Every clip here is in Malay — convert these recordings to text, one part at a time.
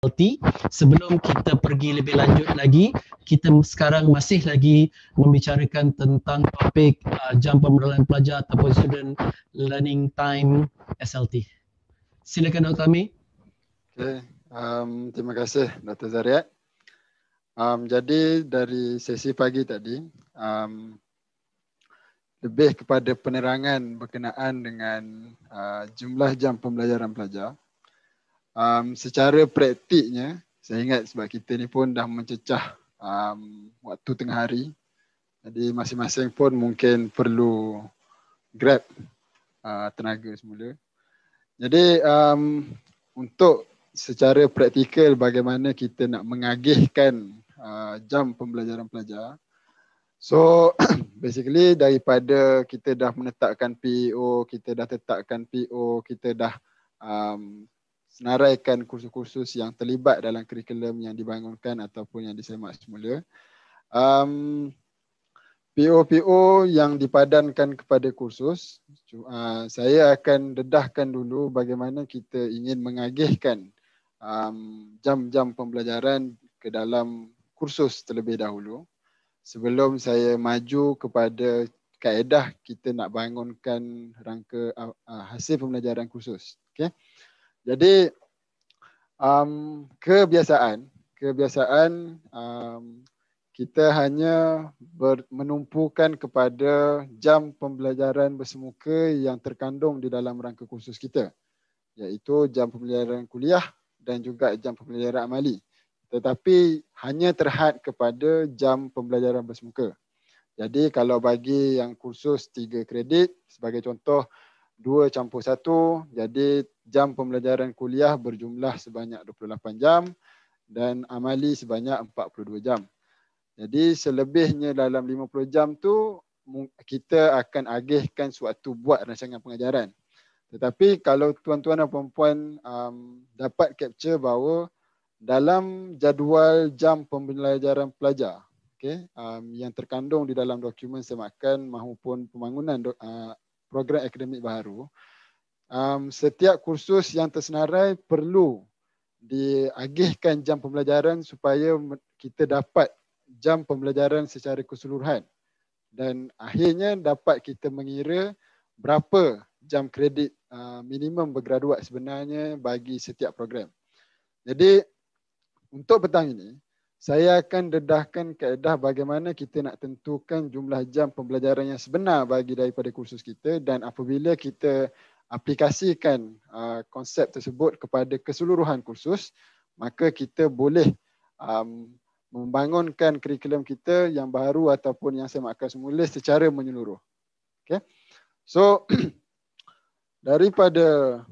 penalti sebelum kita pergi lebih lanjut lagi kita sekarang masih lagi membicarakan tentang topik uh, jam pemberdayaan pelajar ataupun student learning time SLT silakan Dr. Amir okay. um, terima kasih Dr. Zariat um, jadi dari sesi pagi tadi um, lebih kepada penerangan berkenaan dengan uh, jumlah jam pembelajaran pelajar um, secara praktiknya saya ingat sebab kita ni pun dah mencecah um, waktu tengah hari jadi masing-masing pun mungkin perlu grab uh, tenaga semula jadi um, untuk secara praktikal bagaimana kita nak mengagihkan uh, jam pembelajaran pelajar So basically daripada kita dah menetapkan PO, e kita dah tetapkan PO, e kita dah um, senaraikan kursus-kursus yang terlibat dalam kurikulum yang dibangunkan ataupun yang disemak semula. Um, PO-PO yang dipadankan kepada kursus, uh, saya akan dedahkan dulu bagaimana kita ingin mengagihkan um, jam-jam pembelajaran ke dalam kursus terlebih dahulu. Sebelum saya maju kepada kaedah kita nak bangunkan rangka uh, uh, hasil pembelajaran kursus. Okay. Jadi um, kebiasaan, kebiasaan um, kita hanya ber, menumpukan kepada jam pembelajaran bersemuka yang terkandung di dalam rangka kursus kita iaitu jam pembelajaran kuliah dan juga jam pembelajaran amali tetapi hanya terhad kepada jam pembelajaran bersemuka. Jadi kalau bagi yang kursus tiga kredit sebagai contoh dua campur satu, jadi jam pembelajaran kuliah berjumlah sebanyak 28 jam dan amali sebanyak 42 jam. Jadi selebihnya dalam 50 jam tu kita akan agihkan suatu buat rancangan pengajaran. Tetapi kalau tuan-tuan dan puan-puan um, dapat capture bahawa dalam jadual jam pembelajaran pelajar okay, um, yang terkandung di dalam dokumen semakan maupun pembangunan do, uh, program akademik baru um, setiap kursus yang tersenarai perlu diagihkan jam pembelajaran supaya kita dapat jam pembelajaran secara keseluruhan dan akhirnya dapat kita mengira berapa jam kredit uh, minimum bergraduat sebenarnya bagi setiap program. Jadi untuk petang ini saya akan dedahkan kaedah bagaimana kita nak tentukan jumlah jam pembelajaran yang sebenar bagi daripada kursus kita dan apabila kita aplikasikan uh, konsep tersebut kepada keseluruhan kursus, maka kita boleh um, membangunkan kurikulum kita yang baru ataupun yang saya maklumkan semula secara menyeluruh. Okay. So, daripada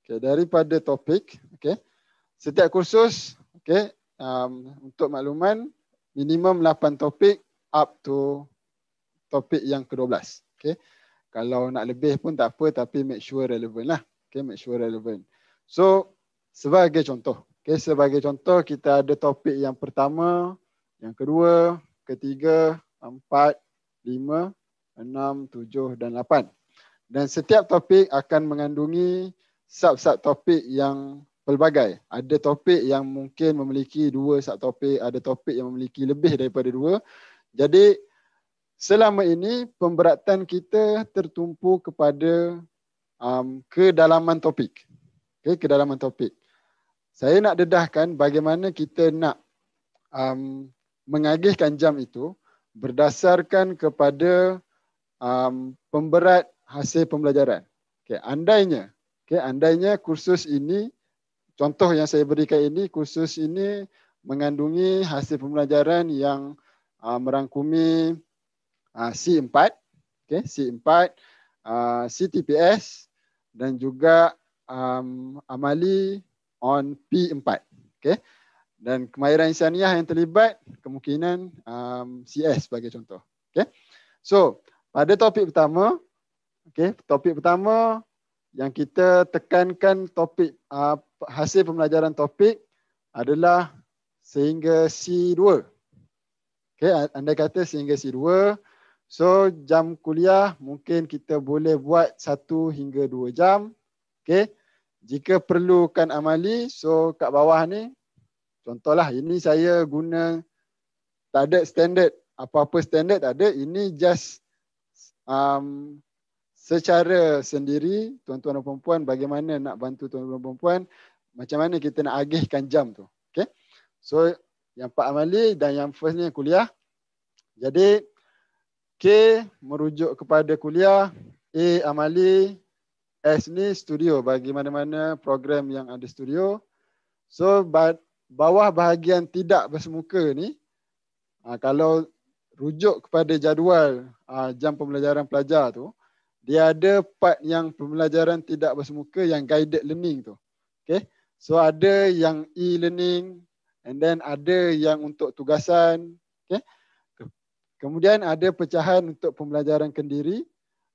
okay, daripada topik, okay, setiap kursus okay, um, untuk makluman, minimum 8 topik up to topik yang ke-12. Okay kalau nak lebih pun tak apa tapi make sure relevant lah. Okay, make sure relevant. So, sebagai contoh. Okay, sebagai contoh kita ada topik yang pertama, yang kedua, ketiga, empat, lima, enam, tujuh dan lapan. Dan setiap topik akan mengandungi sub-sub topik yang pelbagai. Ada topik yang mungkin memiliki dua sub topik, ada topik yang memiliki lebih daripada dua. Jadi, selama ini pemberatan kita tertumpu kepada um, kedalaman topik. Okay, kedalaman topik. Saya nak dedahkan bagaimana kita nak um, mengagihkan jam itu berdasarkan kepada um, pemberat hasil pembelajaran. Okay, andainya, okay, andainya kursus ini, contoh yang saya berikan ini, kursus ini mengandungi hasil pembelajaran yang uh, merangkumi Ah, C4, okay, C4, uh, ah, CTPS dan juga um, amali on P4, okay. Dan kemahiran insaniah yang terlibat kemungkinan um, CS sebagai contoh, okay. So pada topik pertama, okay, topik pertama yang kita tekankan topik uh, hasil pembelajaran topik adalah sehingga C2. Okay, anda kata sehingga C2 So jam kuliah mungkin kita boleh buat satu hingga dua jam. Okay. Jika perlukan amali, so kat bawah ni, contohlah ini saya guna tak ada standard. Apa-apa standard tak ada. Ini just um, secara sendiri tuan-tuan dan perempuan bagaimana nak bantu tuan-tuan dan perempuan macam mana kita nak agihkan jam tu. Okay. So yang Pak Amali dan yang first ni kuliah. Jadi K merujuk kepada kuliah, A amali, S ni studio bagi mana-mana program yang ada studio. So bawah bahagian tidak bersemuka ni ah, kalau rujuk kepada jadual ah, jam pembelajaran pelajar tu, dia ada part yang pembelajaran tidak bersemuka yang guided learning tu. Okay. So ada yang e-learning and then ada yang untuk tugasan. Okay. Kemudian ada pecahan untuk pembelajaran kendiri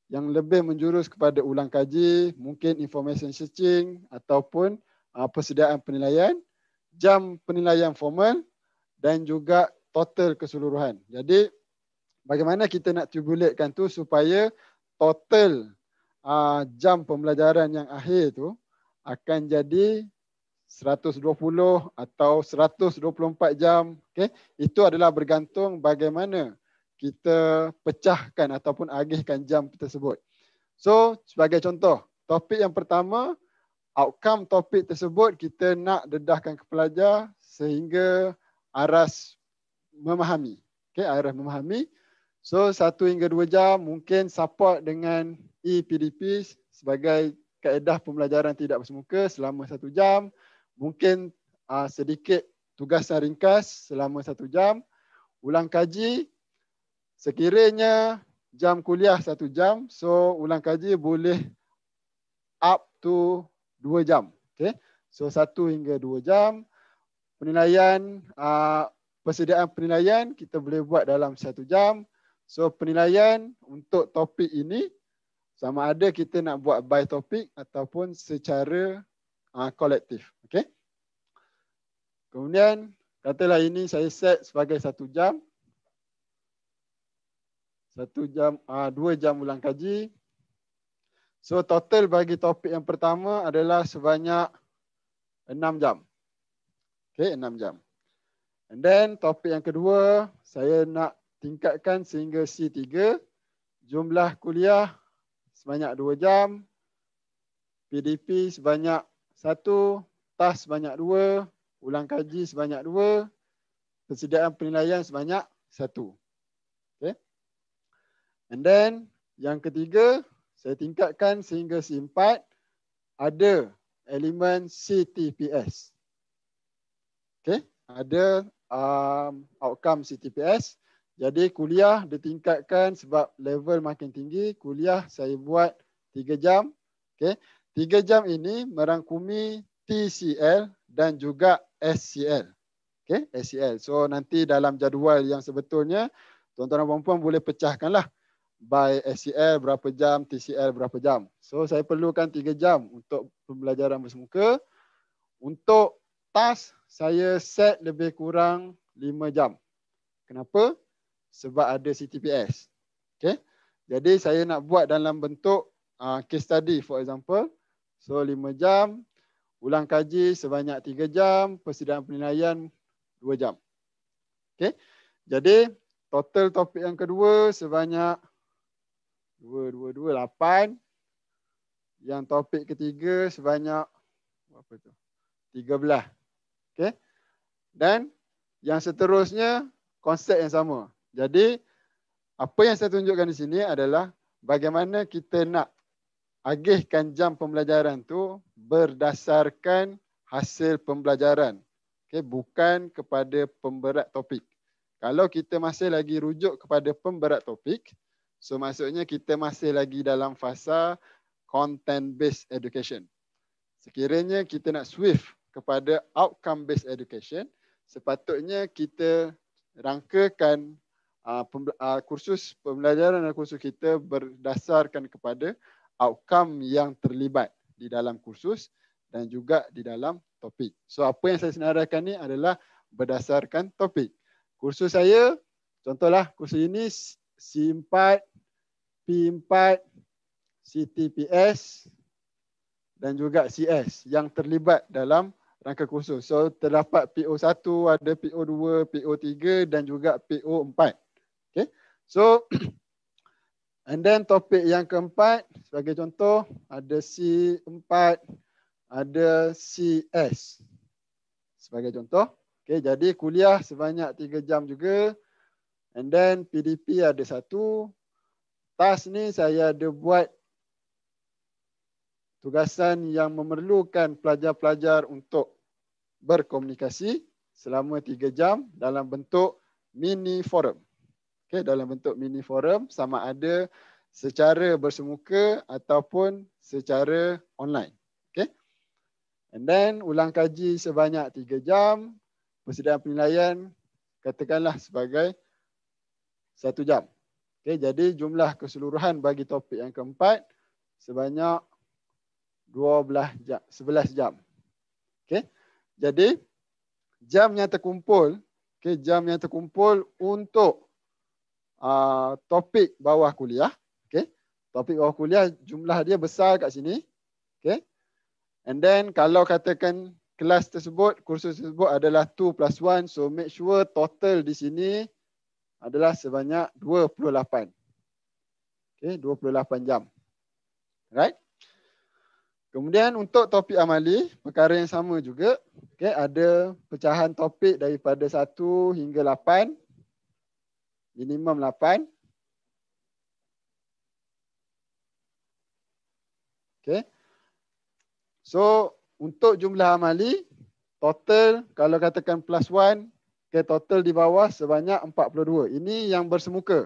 yang lebih menjurus kepada ulang kaji, mungkin information searching ataupun uh, persediaan penilaian, jam penilaian formal dan juga total keseluruhan. Jadi bagaimana kita nak tubulatkan tu supaya total uh, jam pembelajaran yang akhir tu akan jadi 120 atau 124 jam. Okay. Itu adalah bergantung bagaimana kita pecahkan ataupun agihkan jam tersebut. So, sebagai contoh, topik yang pertama, outcome topik tersebut kita nak dedahkan ke pelajar sehingga aras memahami. Okay, aras memahami. So, satu hingga dua jam mungkin support dengan EPDP sebagai kaedah pembelajaran tidak bersemuka selama satu jam. Mungkin uh, sedikit tugasan ringkas selama satu jam. Ulang kaji sekiranya jam kuliah satu jam, so ulang kaji boleh up to dua jam. Okay. So satu hingga dua jam. Penilaian, uh, persediaan penilaian kita boleh buat dalam satu jam. So penilaian untuk topik ini sama ada kita nak buat by topik ataupun secara uh, kolektif. okay. Kemudian katalah ini saya set sebagai satu jam satu jam uh, dua jam ulang kaji so total bagi topik yang pertama adalah sebanyak enam jam okey enam jam and then topik yang kedua saya nak tingkatkan sehingga C3 jumlah kuliah sebanyak dua jam PDP sebanyak satu tas sebanyak dua ulang kaji sebanyak dua persediaan penilaian sebanyak satu And then yang ketiga, saya tingkatkan sehingga C4 ada elemen CTPS. Okay, ada um, outcome CTPS. Jadi kuliah ditingkatkan sebab level makin tinggi. Kuliah saya buat 3 jam. Okay. tiga jam ini merangkumi TCL dan juga SCL. Okay. SCL. So nanti dalam jadual yang sebetulnya, tuan-tuan dan puan-puan boleh pecahkanlah by SCL berapa jam, TCL berapa jam. So saya perlukan 3 jam untuk pembelajaran bersemuka. Untuk task saya set lebih kurang 5 jam. Kenapa? Sebab ada CTPS. Okay. Jadi saya nak buat dalam bentuk uh, case study for example. So 5 jam, ulang kaji sebanyak 3 jam, persidangan penilaian 2 jam. Okay. Jadi total topik yang kedua sebanyak dua, dua, dua, lapan. Yang topik ketiga sebanyak apa tu? Tiga belah. Okay. Dan yang seterusnya konsep yang sama. Jadi apa yang saya tunjukkan di sini adalah bagaimana kita nak agihkan jam pembelajaran tu berdasarkan hasil pembelajaran. Okay. Bukan kepada pemberat topik. Kalau kita masih lagi rujuk kepada pemberat topik, So maksudnya kita masih lagi dalam fasa content based education. Sekiranya kita nak swift kepada outcome based education, sepatutnya kita rangkakan uh, uh, kursus pembelajaran dan kursus kita berdasarkan kepada outcome yang terlibat di dalam kursus dan juga di dalam topik. So apa yang saya senaraikan ni adalah berdasarkan topik. Kursus saya, contohlah kursus ini C4 CTPS dan juga CS yang terlibat dalam rangka khusus. So terdapat PO1, ada PO2, PO3 dan juga PO4. Okay. So and then topik yang keempat sebagai contoh ada C4, ada CS sebagai contoh. Okay, jadi kuliah sebanyak 3 jam juga and then PDP ada satu, tas ni saya ada buat tugasan yang memerlukan pelajar-pelajar untuk berkomunikasi selama 3 jam dalam bentuk mini forum. Okey, dalam bentuk mini forum sama ada secara bersemuka ataupun secara online. Okey. And then ulang kaji sebanyak 3 jam, persediaan penilaian katakanlah sebagai 1 jam. Okay, jadi jumlah keseluruhan bagi topik yang keempat sebanyak 12 jam, 11 jam. Okay, jadi jam yang terkumpul, okay, jam yang terkumpul untuk uh, topik bawah kuliah. Okay, topik bawah kuliah jumlah dia besar kat sini. Okay, and then kalau katakan kelas tersebut, kursus tersebut adalah 2 plus 1. So make sure total di sini adalah sebanyak 28. Okey, 28 jam. Right? Kemudian untuk topik amali, perkara yang sama juga. Okey, ada pecahan topik daripada 1 hingga 8. Minimum 8. Okey. So, untuk jumlah amali, total kalau katakan plus 1 Okay, total di bawah sebanyak 42. Ini yang bersemuka.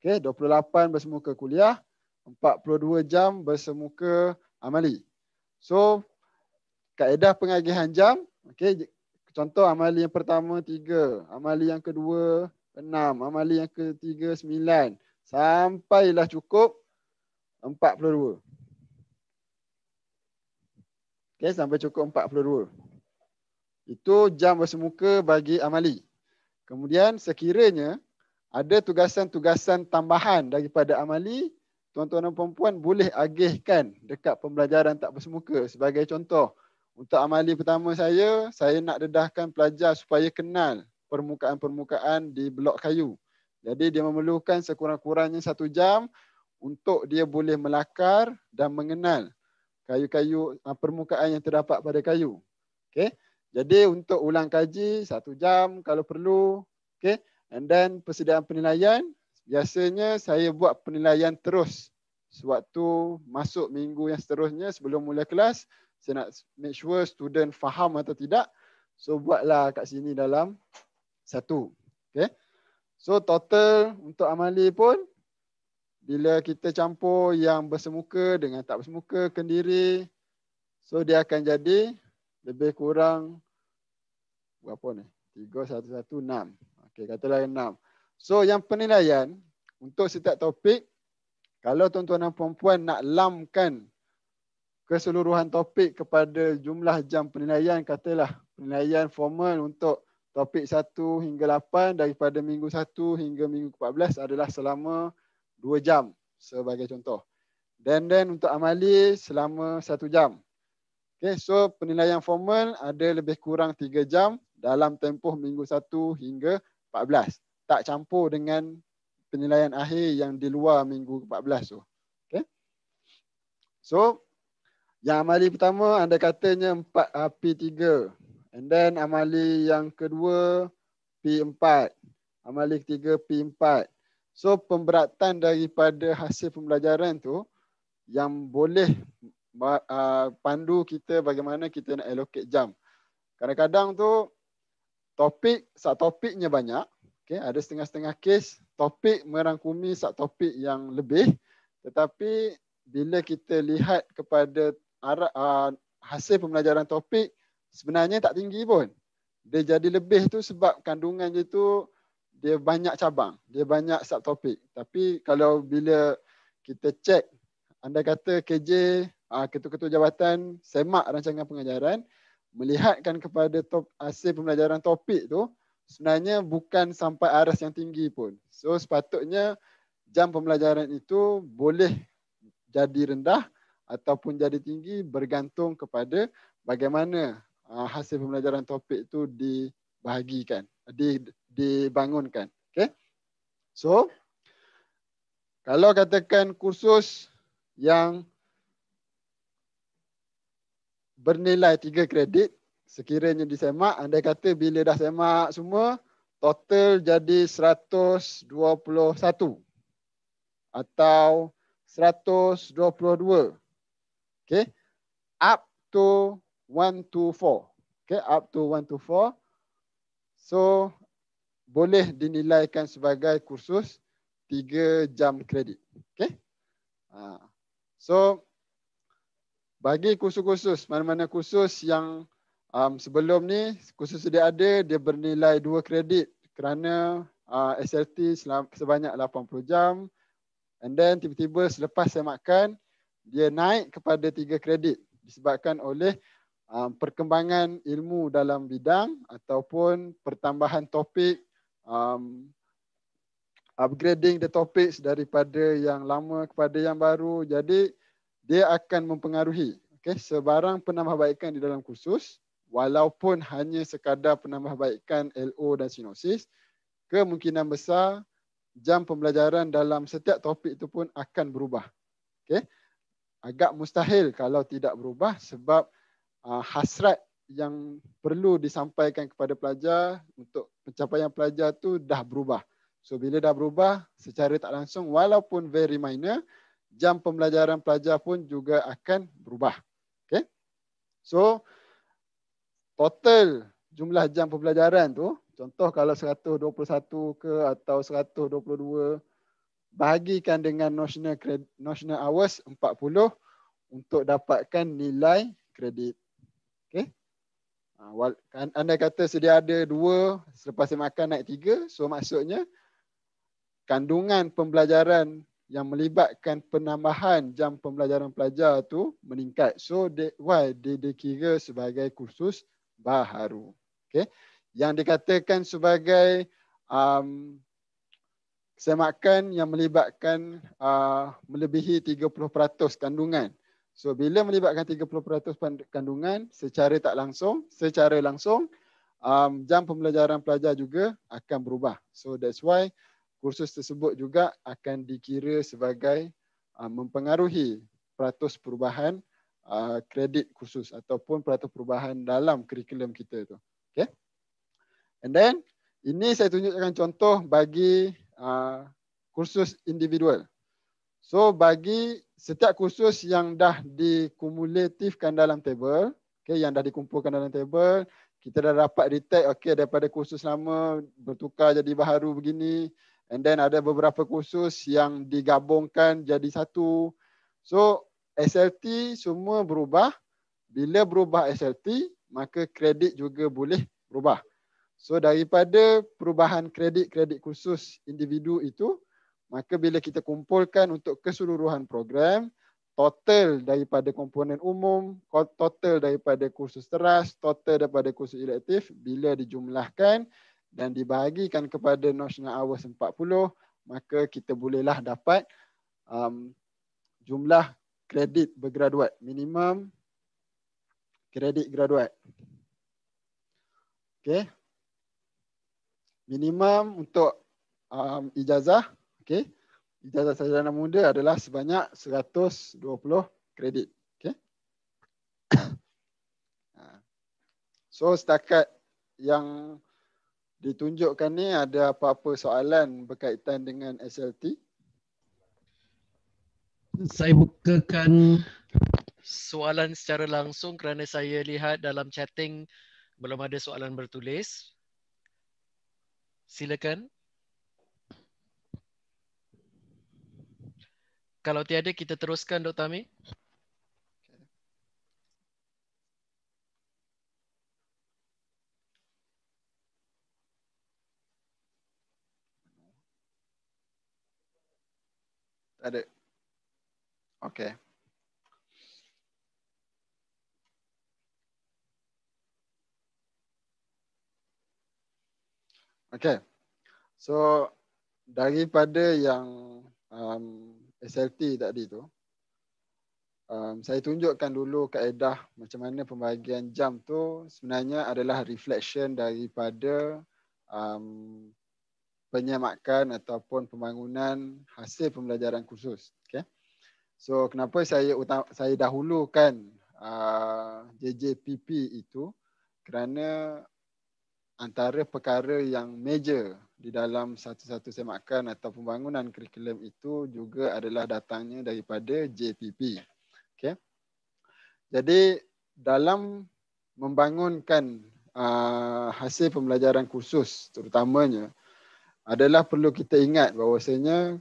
Okay, 28 bersemuka kuliah, 42 jam bersemuka amali. So, kaedah pengagihan jam, okay, contoh amali yang pertama 3, amali yang kedua 6, amali yang ketiga 9. Sampailah cukup 42. Okay, sampai cukup 42. Itu jam bersemuka bagi amali. Kemudian sekiranya ada tugasan-tugasan tambahan daripada amali, tuan-tuan dan puan-puan boleh agihkan dekat pembelajaran tak bersemuka. Sebagai contoh, untuk amali pertama saya, saya nak dedahkan pelajar supaya kenal permukaan-permukaan di blok kayu. Jadi dia memerlukan sekurang-kurangnya satu jam untuk dia boleh melakar dan mengenal kayu-kayu ah, permukaan yang terdapat pada kayu. Okay? Jadi untuk ulang kaji satu jam kalau perlu. Okay. And then persediaan penilaian. Biasanya saya buat penilaian terus. Sewaktu masuk minggu yang seterusnya sebelum mula kelas. Saya nak make sure student faham atau tidak. So buatlah kat sini dalam satu. Okay. So total untuk amali pun. Bila kita campur yang bersemuka dengan tak bersemuka, kendiri. So dia akan jadi lebih kurang berapa ni? 3116. Okey, katalah 6. So yang penilaian untuk setiap topik kalau tuan-tuan dan puan-puan nak lamkan keseluruhan topik kepada jumlah jam penilaian katalah penilaian formal untuk topik 1 hingga 8 daripada minggu 1 hingga minggu 14 adalah selama 2 jam sebagai contoh. Dan dan untuk amali selama 1 jam. Okay, so penilaian formal ada lebih kurang 3 jam dalam tempoh minggu 1 hingga 14. Tak campur dengan penilaian akhir yang di luar minggu 14 tu. Okay. So, yang amali pertama anda katanya 4 uh, P3. And then amali yang kedua P4. Amali ketiga P4. So, pemberatan daripada hasil pembelajaran tu yang boleh Ah, pandu kita bagaimana kita nak allocate jam. Kadang-kadang tu topik sat topiknya banyak. Okey, ada setengah-setengah case topik merangkumi sat topik yang lebih. Tetapi bila kita lihat kepada arah, ah, hasil pembelajaran topik sebenarnya tak tinggi pun. Dia jadi lebih tu sebab kandungan dia tu dia banyak cabang, dia banyak sub topik. Tapi kalau bila kita cek anda kata KJ Ah, ketua-ketua jabatan semak rancangan pengajaran melihatkan kepada top, hasil pembelajaran topik tu sebenarnya bukan sampai aras yang tinggi pun. So sepatutnya jam pembelajaran itu boleh jadi rendah ataupun jadi tinggi bergantung kepada bagaimana ah, hasil pembelajaran topik itu dibahagikan, dibangunkan. Okay. So kalau katakan kursus yang bernilai tiga kredit sekiranya disemak. Andai kata bila dah semak semua, total jadi 121 atau 122. Okay. Up to 124. Okay. Up to 124. So, boleh dinilaikan sebagai kursus 3 jam kredit. Okay. Ah. So, uh, bagi kursus-kursus mana-mana kursus yang um, sebelum ni kursus sedia ada dia bernilai dua kredit kerana uh, SRT sebanyak 80 jam and then tiba-tiba selepas saya makan dia naik kepada tiga kredit disebabkan oleh um, perkembangan ilmu dalam bidang ataupun pertambahan topik um, upgrading the topics daripada yang lama kepada yang baru jadi dia akan mempengaruhi okay, sebarang penambahbaikan di dalam kursus walaupun hanya sekadar penambahbaikan LO dan sinosis kemungkinan besar jam pembelajaran dalam setiap topik itu pun akan berubah. Okay. Agak mustahil kalau tidak berubah sebab uh, hasrat yang perlu disampaikan kepada pelajar untuk pencapaian pelajar tu dah berubah. So bila dah berubah secara tak langsung walaupun very minor jam pembelajaran pelajar pun juga akan berubah. Okay. So, total jumlah jam pembelajaran tu, contoh kalau 121 ke atau 122, bahagikan dengan notional, notional hours 40 untuk dapatkan nilai kredit. Okay. Ha, kan, Anda kata sedia ada dua, selepas makan naik tiga. So maksudnya kandungan pembelajaran yang melibatkan penambahan jam pembelajaran pelajar tu meningkat. So they, why they, they kira sebagai kursus baharu. Okay. Yang dikatakan sebagai um, semakan yang melibatkan uh, melebihi 30% kandungan. So bila melibatkan 30% kandungan secara tak langsung, secara langsung um, jam pembelajaran pelajar juga akan berubah. So that's why kursus tersebut juga akan dikira sebagai ah, mempengaruhi peratus perubahan ah, kredit kursus ataupun peratus perubahan dalam kurikulum kita tu. Okay. And then ini saya tunjukkan contoh bagi ah, kursus individual. So bagi setiap kursus yang dah dikumulatifkan dalam table, okay, yang dah dikumpulkan dalam table, kita dah dapat detect okay, daripada kursus lama bertukar jadi baharu begini, And then ada beberapa kursus yang digabungkan jadi satu. So SLT semua berubah. Bila berubah SLT, maka kredit juga boleh berubah. So daripada perubahan kredit-kredit khusus individu itu, maka bila kita kumpulkan untuk keseluruhan program, total daripada komponen umum, total daripada kursus teras, total daripada kursus elektif, bila dijumlahkan, dan dibahagikan kepada notional hours 40 maka kita bolehlah dapat um, jumlah kredit bergraduat minimum kredit graduat okey minimum untuk um, ijazah okey ijazah sarjana muda adalah sebanyak 120 kredit okey ha. so setakat yang ditunjukkan ni ada apa-apa soalan berkaitan dengan SLT? Saya bukakan soalan secara langsung kerana saya lihat dalam chatting belum ada soalan bertulis. Silakan. Kalau tiada kita teruskan Dr. Amir. Tak ada. Okay. Okay. So daripada yang um, SLT tadi tu, um, saya tunjukkan dulu kaedah macam mana pembagian jam tu sebenarnya adalah reflection daripada um, penyamakan ataupun pembangunan hasil pembelajaran khusus. Okay. So kenapa saya utam, saya dahulukan uh, JJPP itu kerana antara perkara yang major di dalam satu-satu semakan atau pembangunan kurikulum itu juga adalah datangnya daripada JPP. Okay. Jadi dalam membangunkan uh, hasil pembelajaran khusus terutamanya adalah perlu kita ingat bahawasanya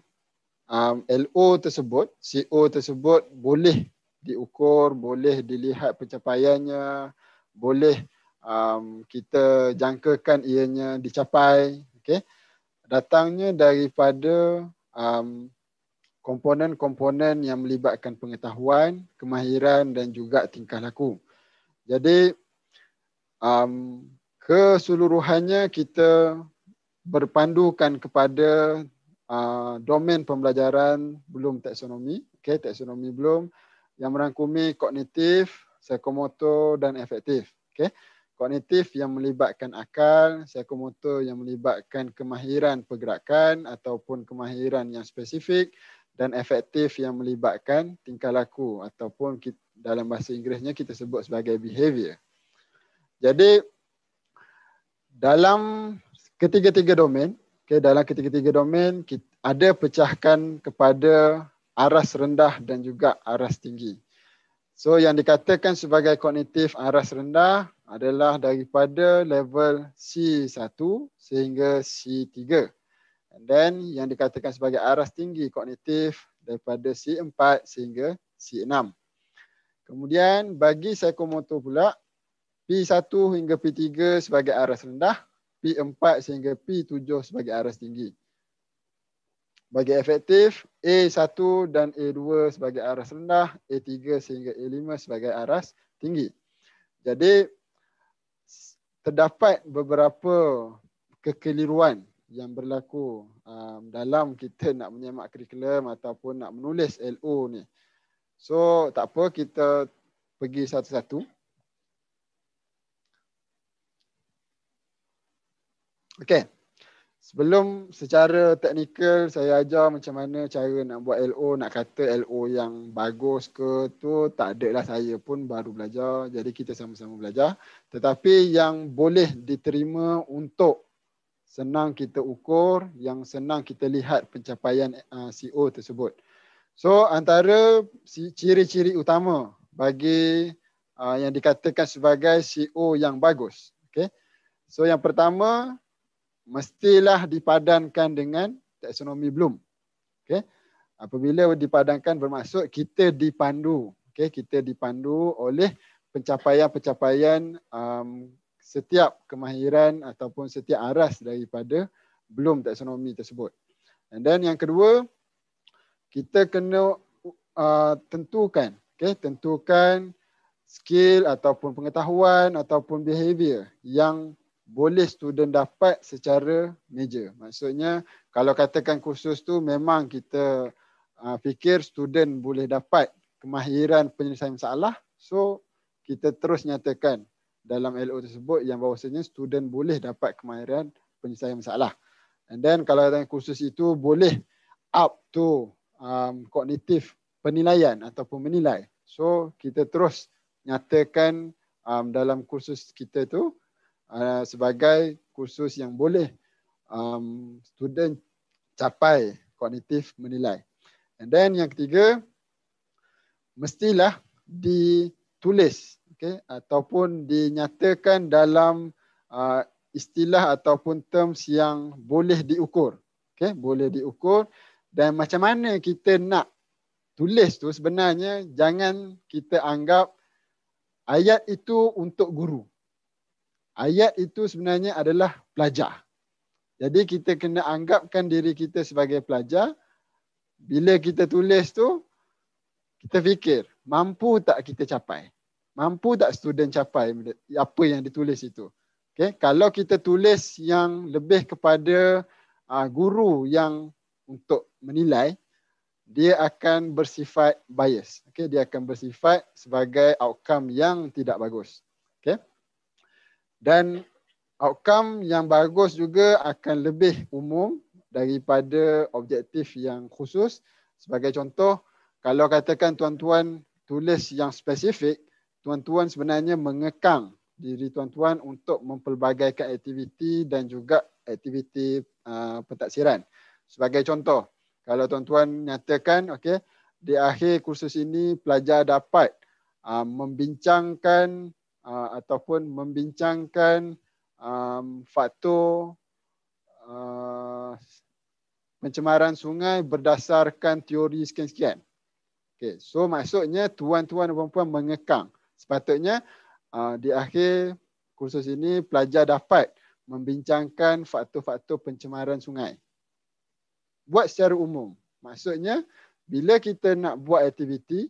um, LO tersebut, CO tersebut boleh diukur, boleh dilihat pencapaiannya, boleh um, kita jangkakan ianya dicapai. Okay. Datangnya daripada um, komponen-komponen yang melibatkan pengetahuan, kemahiran dan juga tingkah laku. Jadi um, keseluruhannya kita berpandukan kepada uh, domain pembelajaran belum taksonomi, okay, taksonomi belum yang merangkumi kognitif, psikomotor dan efektif, okay. Kognitif yang melibatkan akal, psikomotor yang melibatkan kemahiran pergerakan ataupun kemahiran yang spesifik dan efektif yang melibatkan tingkah laku ataupun kita, dalam bahasa Inggerisnya kita sebut sebagai behavior. Jadi dalam ketiga-tiga domain, okay, dalam ketiga-tiga domain kita ada pecahkan kepada aras rendah dan juga aras tinggi. So yang dikatakan sebagai kognitif aras rendah adalah daripada level C1 sehingga C3. And then yang dikatakan sebagai aras tinggi kognitif daripada C4 sehingga C6. Kemudian bagi psikomotor pula P1 hingga P3 sebagai aras rendah P4 sehingga P7 sebagai aras tinggi. Bagi efektif, A1 dan A2 sebagai aras rendah, A3 sehingga A5 sebagai aras tinggi. Jadi, terdapat beberapa kekeliruan yang berlaku um, dalam kita nak menyemak kurikulum ataupun nak menulis LO ni. So, tak apa kita pergi satu-satu. Okay. Sebelum secara teknikal saya ajar macam mana cara nak buat LO, nak kata LO yang bagus ke tu tak ada lah saya pun baru belajar. Jadi kita sama-sama belajar. Tetapi yang boleh diterima untuk senang kita ukur, yang senang kita lihat pencapaian uh, CO e tersebut. So antara ciri-ciri utama bagi uh, yang dikatakan sebagai CO e yang bagus. Okay. So yang pertama, mestilah dipadankan dengan taksonomi bloom. Okey. Apabila dipadankan bermaksud kita dipandu, okey, kita dipandu oleh pencapaian-pencapaian um, setiap kemahiran ataupun setiap aras daripada bloom taksonomi tersebut. And then yang kedua, kita kena uh, tentukan, okey, tentukan skill ataupun pengetahuan ataupun behavior yang boleh student dapat secara major. Maksudnya kalau katakan kursus tu memang kita uh, fikir student boleh dapat kemahiran penyelesaian masalah. So kita terus nyatakan dalam LO tersebut yang bahawasanya student boleh dapat kemahiran penyelesaian masalah. And then kalau katakan kursus itu boleh up to um, cognitive penilaian ataupun menilai. So kita terus nyatakan um, dalam kursus kita tu Ah, sebagai kursus yang boleh um, student capai kognitif menilai. And then yang ketiga, mestilah ditulis okay, ataupun dinyatakan dalam uh, istilah ataupun terms yang boleh diukur. Okay, boleh diukur dan macam mana kita nak tulis tu sebenarnya jangan kita anggap ayat itu untuk guru. Ayat itu sebenarnya adalah pelajar. Jadi kita kena anggapkan diri kita sebagai pelajar. Bila kita tulis tu, kita fikir mampu tak kita capai? Mampu tak student capai apa yang ditulis itu? Okay. Kalau kita tulis yang lebih kepada uh, guru yang untuk menilai, dia akan bersifat bias. Okay. Dia akan bersifat sebagai outcome yang tidak bagus. Okay dan outcome yang bagus juga akan lebih umum daripada objektif yang khusus sebagai contoh kalau katakan tuan-tuan tulis yang spesifik tuan-tuan sebenarnya mengekang diri tuan-tuan untuk mempelbagaikan aktiviti dan juga aktiviti uh, pentaksiran sebagai contoh kalau tuan-tuan nyatakan okay, di akhir kursus ini pelajar dapat uh, membincangkan uh, ataupun membincangkan um, faktor uh, pencemaran sungai berdasarkan teori sekian-sekian. Okay. So maksudnya tuan-tuan dan puan-puan mengekang. Sepatutnya uh, di akhir kursus ini pelajar dapat membincangkan faktor-faktor pencemaran sungai. Buat secara umum. Maksudnya bila kita nak buat aktiviti,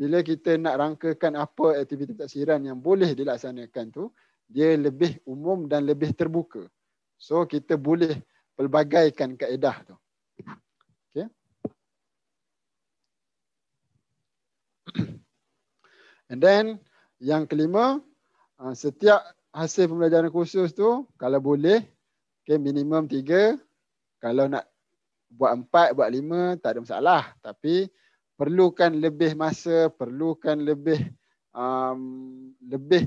bila kita nak rangkakan apa aktiviti taksiran yang boleh dilaksanakan tu dia lebih umum dan lebih terbuka so kita boleh pelbagaikan kaedah tu okey and then yang kelima uh, setiap hasil pembelajaran khusus tu kalau boleh okey minimum tiga kalau nak buat empat buat lima tak ada masalah tapi perlukan lebih masa, perlukan lebih um, lebih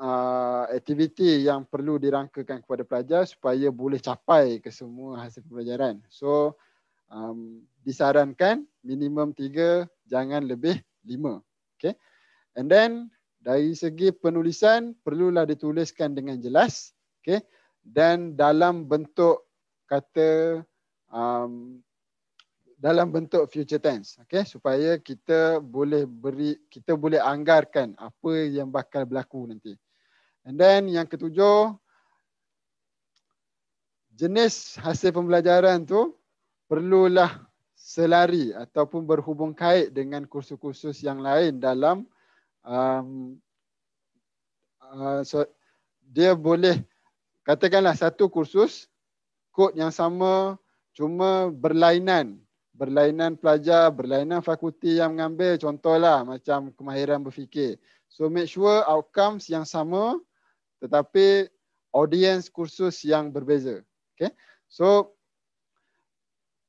uh, aktiviti yang perlu dirangkakan kepada pelajar supaya boleh capai ke semua hasil pembelajaran. So um, disarankan minimum tiga, jangan lebih lima. Okay. And then dari segi penulisan perlulah dituliskan dengan jelas. Okay. Dan dalam bentuk kata um, dalam bentuk future tense okey supaya kita boleh beri kita boleh anggarkan apa yang bakal berlaku nanti and then yang ketujuh jenis hasil pembelajaran tu perlulah selari ataupun berhubung kait dengan kursus-kursus yang lain dalam um, uh, so dia boleh katakanlah satu kursus kod yang sama cuma berlainan berlainan pelajar, berlainan fakulti yang mengambil contohlah macam kemahiran berfikir. So make sure outcomes yang sama tetapi audience kursus yang berbeza. Okay. So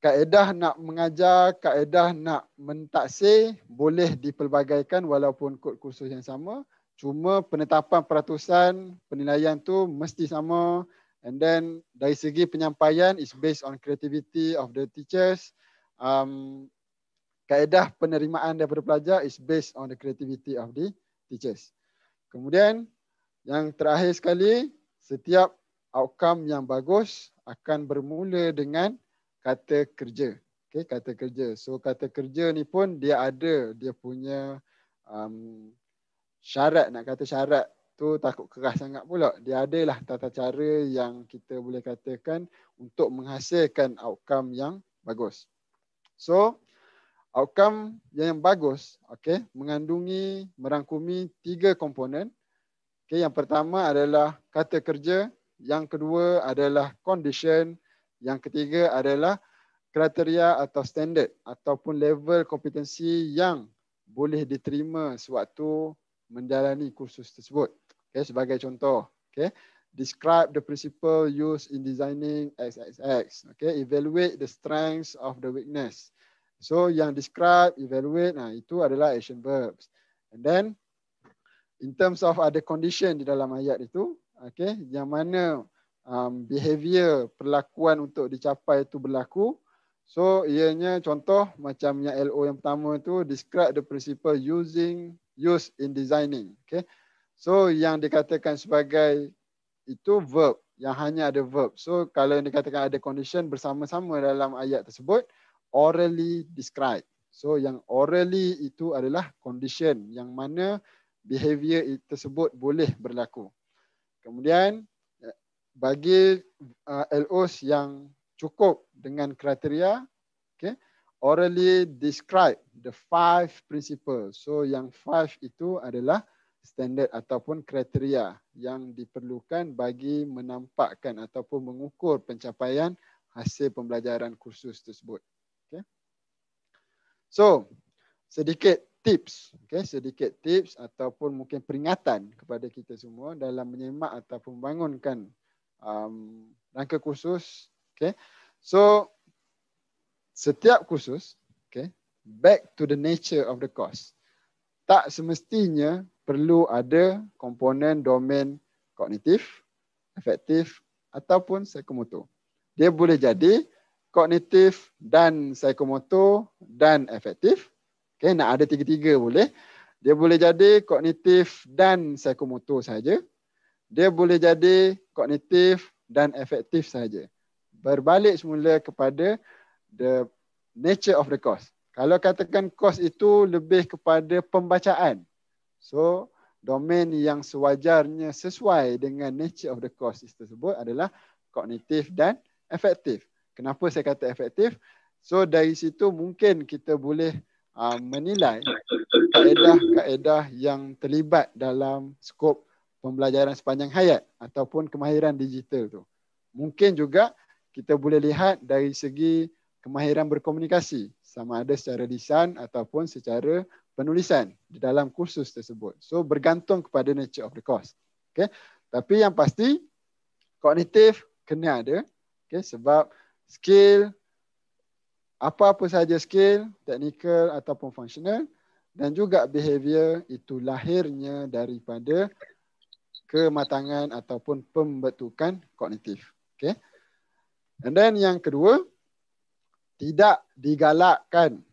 kaedah nak mengajar, kaedah nak mentaksi boleh dipelbagaikan walaupun kod kursus yang sama. Cuma penetapan peratusan penilaian tu mesti sama. And then dari segi penyampaian is based on creativity of the teachers um, kaedah penerimaan daripada pelajar is based on the creativity of the teachers. Kemudian yang terakhir sekali, setiap outcome yang bagus akan bermula dengan kata kerja. Okay, kata kerja. So kata kerja ni pun dia ada, dia punya um, syarat nak kata syarat tu takut keras sangat pula. Dia ada lah tata cara yang kita boleh katakan untuk menghasilkan outcome yang bagus. So outcome yang bagus okay, mengandungi merangkumi tiga komponen. Okay, yang pertama adalah kata kerja, yang kedua adalah condition, yang ketiga adalah kriteria atau standard ataupun level kompetensi yang boleh diterima sewaktu menjalani kursus tersebut. Okay, sebagai contoh. Okay. Describe the principle used in designing XXX. Okay, evaluate the strengths of the weakness. So yang describe, evaluate, nah, itu adalah action verbs. And then, in terms of other condition di dalam ayat itu, okay, yang mana um, behavior, perlakuan untuk dicapai itu berlaku. So ianya contoh macam yang LO yang pertama itu, describe the principle using, used in designing. Okay. So yang dikatakan sebagai itu verb yang hanya ada verb. So kalau yang dikatakan ada condition bersama-sama dalam ayat tersebut orally describe. So yang orally itu adalah condition yang mana behavior tersebut boleh berlaku. Kemudian eh, bagi uh, eh, LOs yang cukup dengan kriteria, okay, orally describe the five principles. So yang five itu adalah standard ataupun kriteria yang diperlukan bagi menampakkan ataupun mengukur pencapaian hasil pembelajaran kursus tersebut. Okay. So, sedikit tips, okay, sedikit tips ataupun mungkin peringatan kepada kita semua dalam menyemak ataupun membangunkan um, rangka kursus. Okay. So, setiap kursus, okay, back to the nature of the course. Tak semestinya perlu ada komponen domain kognitif, efektif ataupun psikomotor. Dia boleh jadi kognitif dan psikomotor dan efektif. Okay, nak ada tiga-tiga boleh. Dia boleh jadi kognitif dan psikomotor saja. Dia boleh jadi kognitif dan efektif saja. Berbalik semula kepada the nature of the course. Kalau katakan course itu lebih kepada pembacaan, So domain yang sewajarnya sesuai dengan nature of the course tersebut adalah kognitif dan efektif. Kenapa saya kata efektif? So dari situ mungkin kita boleh uh, menilai kaedah-kaedah yang terlibat dalam skop pembelajaran sepanjang hayat ataupun kemahiran digital tu. Mungkin juga kita boleh lihat dari segi kemahiran berkomunikasi sama ada secara lisan ataupun secara penulisan di dalam kursus tersebut. So bergantung kepada nature of the course. Okay. Tapi yang pasti kognitif kena ada. Okay. Sebab skill apa-apa saja skill, technical ataupun functional dan juga behavior itu lahirnya daripada kematangan ataupun pembentukan kognitif. Okay. And then yang kedua, tidak digalakkan.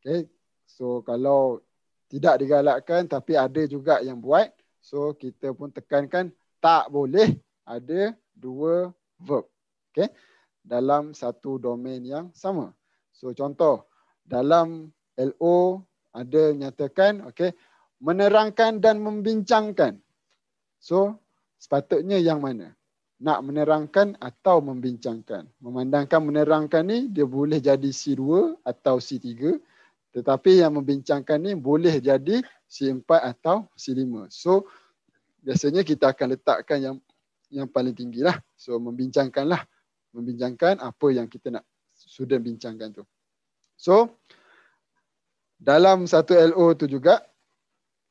Okay. So kalau tidak digalakkan tapi ada juga yang buat. So kita pun tekankan tak boleh ada dua verb. Okay. Dalam satu domain yang sama. So contoh dalam LO ada nyatakan okay, menerangkan dan membincangkan. So sepatutnya yang mana? Nak menerangkan atau membincangkan. Memandangkan menerangkan ni dia boleh jadi C2 atau C3. Tetapi yang membincangkan ni boleh jadi C4 atau C5. So biasanya kita akan letakkan yang yang paling tinggi lah. So membincangkan lah. Membincangkan apa yang kita nak sudah bincangkan tu. So dalam satu LO tu juga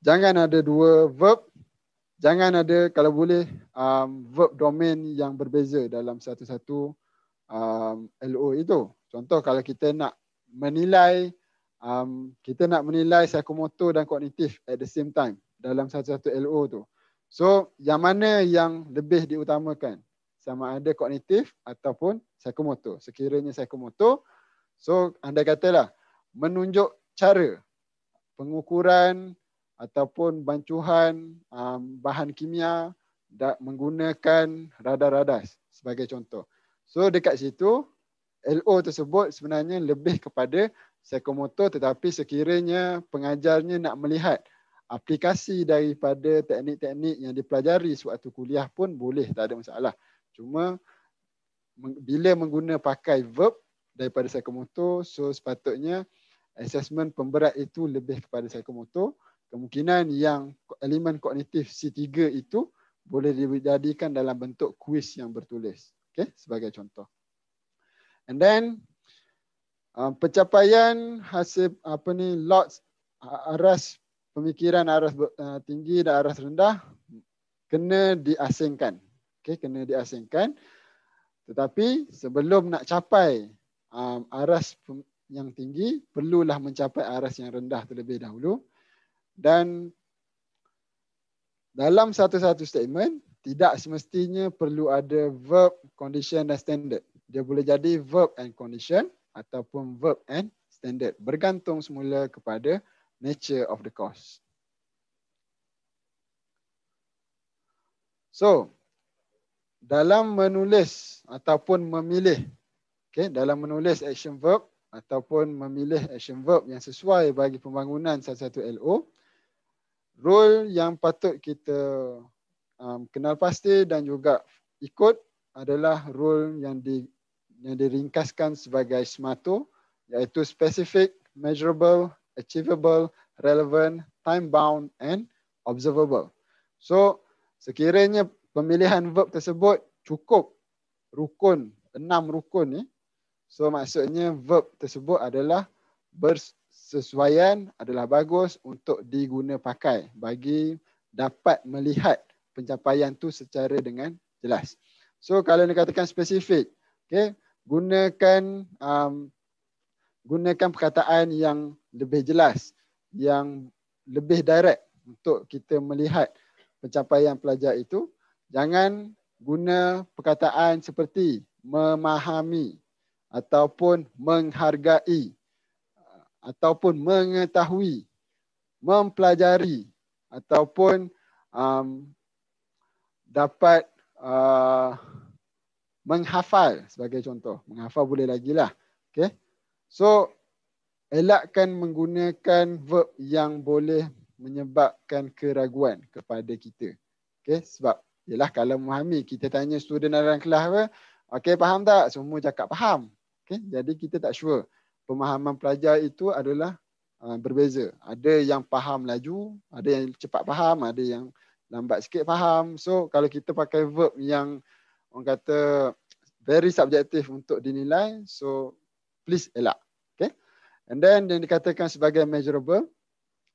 jangan ada dua verb. Jangan ada kalau boleh um, verb domain yang berbeza dalam satu-satu um, LO itu. Contoh kalau kita nak menilai um, kita nak menilai psikomotor dan kognitif at the same time dalam satu-satu LO tu. So yang mana yang lebih diutamakan sama ada kognitif ataupun psikomotor. Sekiranya psikomotor, so anda katalah menunjuk cara pengukuran ataupun bancuhan um, bahan kimia dan menggunakan radar-radar sebagai contoh. So dekat situ LO tersebut sebenarnya lebih kepada psikomotor tetapi sekiranya pengajarnya nak melihat aplikasi daripada teknik-teknik yang dipelajari sewaktu kuliah pun boleh tak ada masalah. Cuma bila menggunakan pakai verb daripada psikomotor so sepatutnya assessment pemberat itu lebih kepada psikomotor kemungkinan yang elemen kognitif C3 itu boleh dijadikan dalam bentuk kuis yang bertulis. Okay, sebagai contoh. And then Ah, pencapaian hasil apa ni lots ah, aras pemikiran aras uh, tinggi dan aras rendah kena diasingkan. Okey kena diasingkan. Tetapi sebelum nak capai um, aras yang tinggi perlulah mencapai aras yang rendah terlebih dahulu dan dalam satu-satu statement tidak semestinya perlu ada verb, condition dan standard. Dia boleh jadi verb and condition ataupun verb and standard bergantung semula kepada nature of the cause. So, dalam menulis ataupun memilih, okay, dalam menulis action verb ataupun memilih action verb yang sesuai bagi pembangunan satu-satu LO, rule yang patut kita um, kenal pasti dan juga ikut adalah rule yang di, yang diringkaskan sebagai SMATO iaitu specific, measurable, achievable, relevant, time bound and observable. So sekiranya pemilihan verb tersebut cukup rukun, enam rukun ni. So maksudnya verb tersebut adalah bersesuaian adalah bagus untuk diguna pakai bagi dapat melihat pencapaian tu secara dengan jelas. So kalau dikatakan spesifik, okay, gunakan um, gunakan perkataan yang lebih jelas yang lebih direct untuk kita melihat pencapaian pelajar itu jangan guna perkataan seperti memahami ataupun menghargai ataupun mengetahui mempelajari ataupun um, dapat uh, menghafal sebagai contoh. Menghafal boleh lagi lah. Okay. So, elakkan menggunakan verb yang boleh menyebabkan keraguan kepada kita. Okay. Sebab, ialah kalau memahami, kita tanya student dalam kelas apa, okay, faham tak? Semua cakap faham. Okay. Jadi, kita tak sure. Pemahaman pelajar itu adalah uh, berbeza. Ada yang faham laju, ada yang cepat faham, ada yang lambat sikit faham. So, kalau kita pakai verb yang orang kata very subjective untuk dinilai so please elak okay and then yang dikatakan sebagai measurable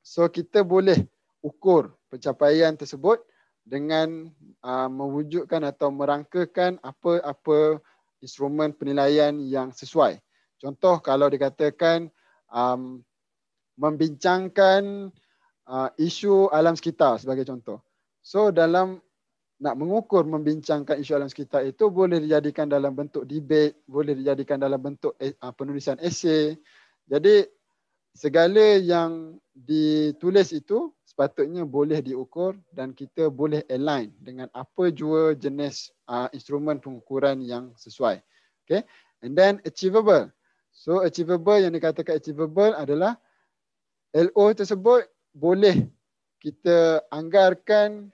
so kita boleh ukur pencapaian tersebut dengan uh, mewujudkan atau merangkakan apa-apa instrumen penilaian yang sesuai. Contoh kalau dikatakan um, membincangkan uh, isu alam sekitar sebagai contoh. So dalam nak mengukur membincangkan isu alam sekitar itu boleh dijadikan dalam bentuk debate, boleh dijadikan dalam bentuk eh, ah, penulisan esei. Jadi segala yang ditulis itu sepatutnya boleh diukur dan kita boleh align dengan apa jua jenis uh, instrumen pengukuran yang sesuai. Okay. And then achievable. So achievable yang dikatakan achievable adalah LO tersebut boleh kita anggarkan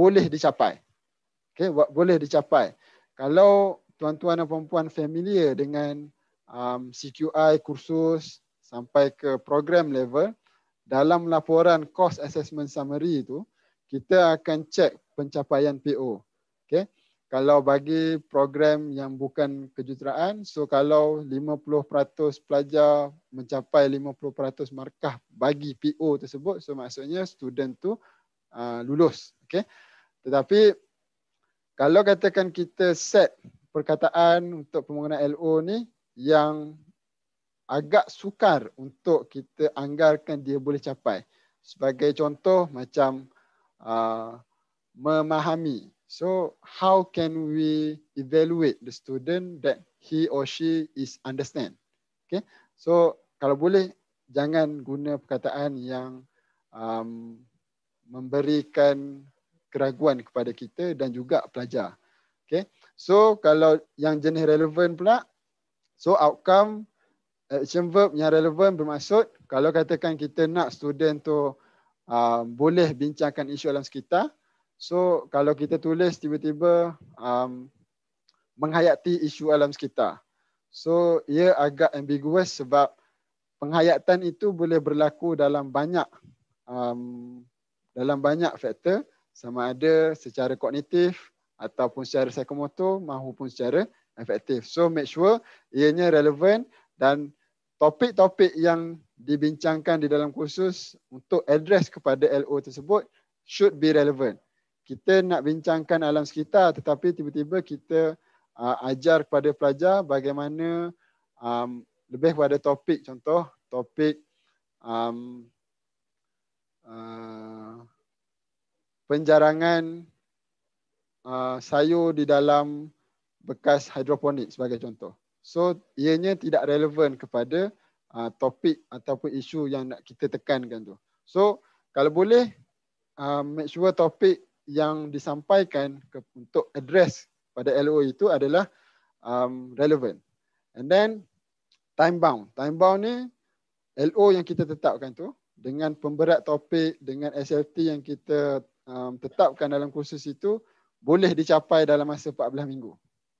boleh dicapai. Okay, boleh dicapai. Kalau tuan-tuan dan puan-puan familiar dengan um, CQI kursus sampai ke program level, dalam laporan cost assessment summary itu, kita akan cek pencapaian PO. Okay. Kalau bagi program yang bukan kejuruteraan, so kalau 50% pelajar mencapai 50% markah bagi PO tersebut, so maksudnya student tu uh, lulus. Okay. Tetapi kalau katakan kita set perkataan untuk pembangunan LO ni yang agak sukar untuk kita anggarkan dia boleh capai. Sebagai contoh macam uh, memahami. So how can we evaluate the student that he or she is understand? Okay. So kalau boleh jangan guna perkataan yang um, memberikan keraguan kepada kita dan juga pelajar. Okay. So kalau yang jenis relevan pula, so outcome action verb yang relevan bermaksud kalau katakan kita nak student tu uh, boleh bincangkan isu alam sekitar, so kalau kita tulis tiba-tiba um, menghayati isu alam sekitar. So ia agak ambiguous sebab penghayatan itu boleh berlaku dalam banyak um, dalam banyak faktor sama ada secara kognitif ataupun secara psikomotor maupun secara efektif. So make sure ianya relevan dan topik-topik yang dibincangkan di dalam kursus untuk address kepada LO tersebut should be relevant. Kita nak bincangkan alam sekitar tetapi tiba-tiba kita uh, ajar kepada pelajar bagaimana um, lebih kepada topik contoh topik um, uh, penjarangan uh, sayur di dalam bekas hidroponik sebagai contoh. So ianya tidak relevan kepada uh, topik ataupun isu yang nak kita tekankan tu. So kalau boleh uh, make sure topik yang disampaikan ke, untuk address pada LO itu adalah um, relevan. And then time bound. Time bound ni LO yang kita tetapkan tu dengan pemberat topik, dengan SLT yang kita um, tetapkan dalam kursus itu boleh dicapai dalam masa 14 minggu.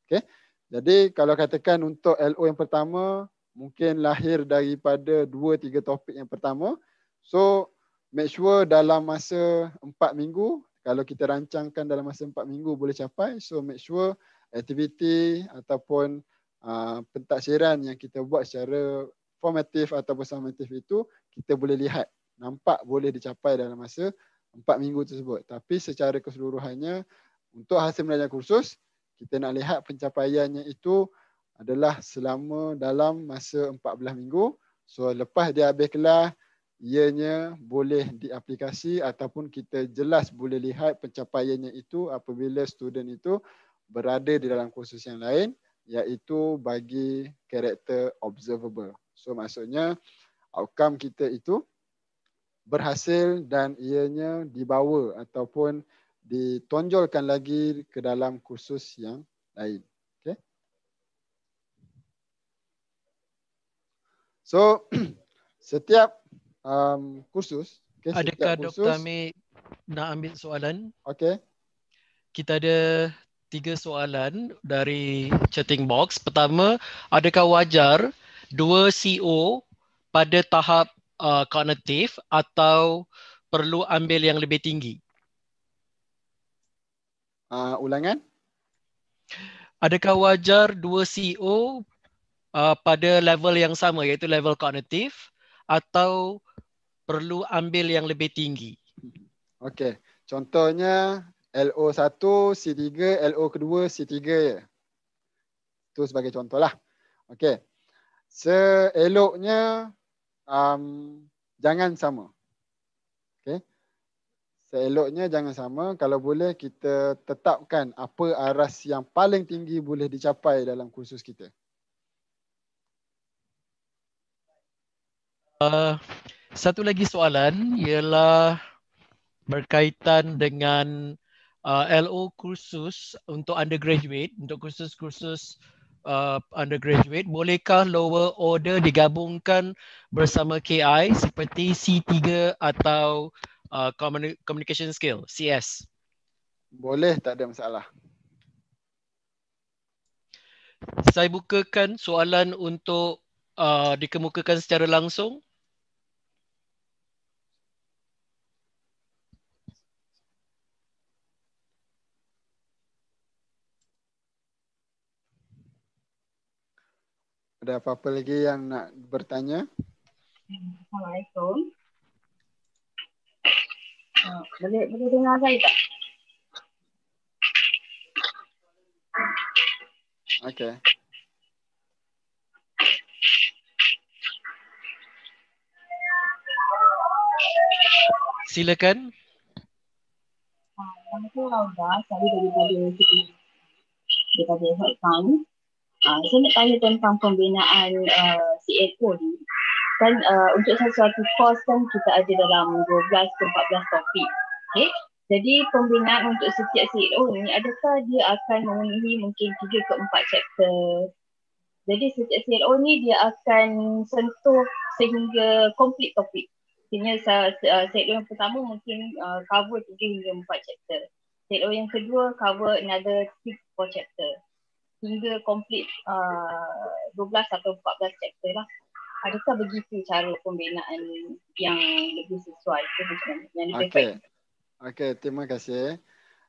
Okay. Jadi kalau katakan untuk LO yang pertama mungkin lahir daripada 2 3 topik yang pertama. So make sure dalam masa 4 minggu kalau kita rancangkan dalam masa 4 minggu boleh capai. So make sure aktiviti ataupun uh, pentaksiran yang kita buat secara formatif ataupun summative itu kita boleh lihat nampak boleh dicapai dalam masa empat minggu tersebut. Tapi secara keseluruhannya untuk hasil belajar kursus, kita nak lihat pencapaiannya itu adalah selama dalam masa empat 14 minggu. So lepas dia habis kelas, ianya boleh diaplikasi ataupun kita jelas boleh lihat pencapaiannya itu apabila student itu berada di dalam kursus yang lain iaitu bagi karakter observable. So maksudnya outcome kita itu berhasil dan ianya dibawa ataupun ditonjolkan lagi ke dalam kursus yang lain. Okay. So, setiap um, kursus. Okay, Adakah setiap kursus, Dr. Amir nak ambil soalan? Okay. Kita ada tiga soalan dari chatting box. Pertama, adakah wajar dua CO e pada tahap uh, kognitif atau perlu ambil yang lebih tinggi? Uh, ulangan. Adakah wajar dua CEO uh, pada level yang sama iaitu level kognitif atau perlu ambil yang lebih tinggi? Okey. Contohnya LO1, C3, LO kedua, C3 ya. Itu sebagai contohlah. Okey. Seeloknya um, jangan sama. Okay. Seeloknya jangan sama. Kalau boleh kita tetapkan apa aras yang paling tinggi boleh dicapai dalam kursus kita. Uh, satu lagi soalan ialah berkaitan dengan uh, LO kursus untuk undergraduate, untuk kursus-kursus uh, undergraduate, bolehkah lower order digabungkan bersama KI seperti C3 atau uh, communication skill, CS? Boleh, tak ada masalah. Saya bukakan soalan untuk uh, dikemukakan secara langsung. Ada apa-apa lagi yang nak bertanya? Assalamualaikum. Ah, boleh, boleh dengar saya tak? Okay. Silakan. Ah, nama saya Rauda. Saya dari Bali Universiti. Kita di Hong Uh, saya nak tanya tentang pembinaan uh, ah, CFO ni. Kan uh, untuk sesuatu course kan kita ada dalam 12 ke 14 topik. Okay? Jadi pembinaan untuk setiap CEO ni adakah dia akan memenuhi mungkin 3 ke 4 chapter? Jadi setiap CEO ni dia akan sentuh sehingga complete topik. Maksudnya CEO yang pertama mungkin uh, cover 3 hingga 4 chapter. CEO yang kedua cover another 3 4 chapter hingga complete uh, 12 atau 14 chapter lah. Adakah begitu cara pembinaan yang lebih sesuai tu? macam yang lebih okay. baik? Okay, terima kasih.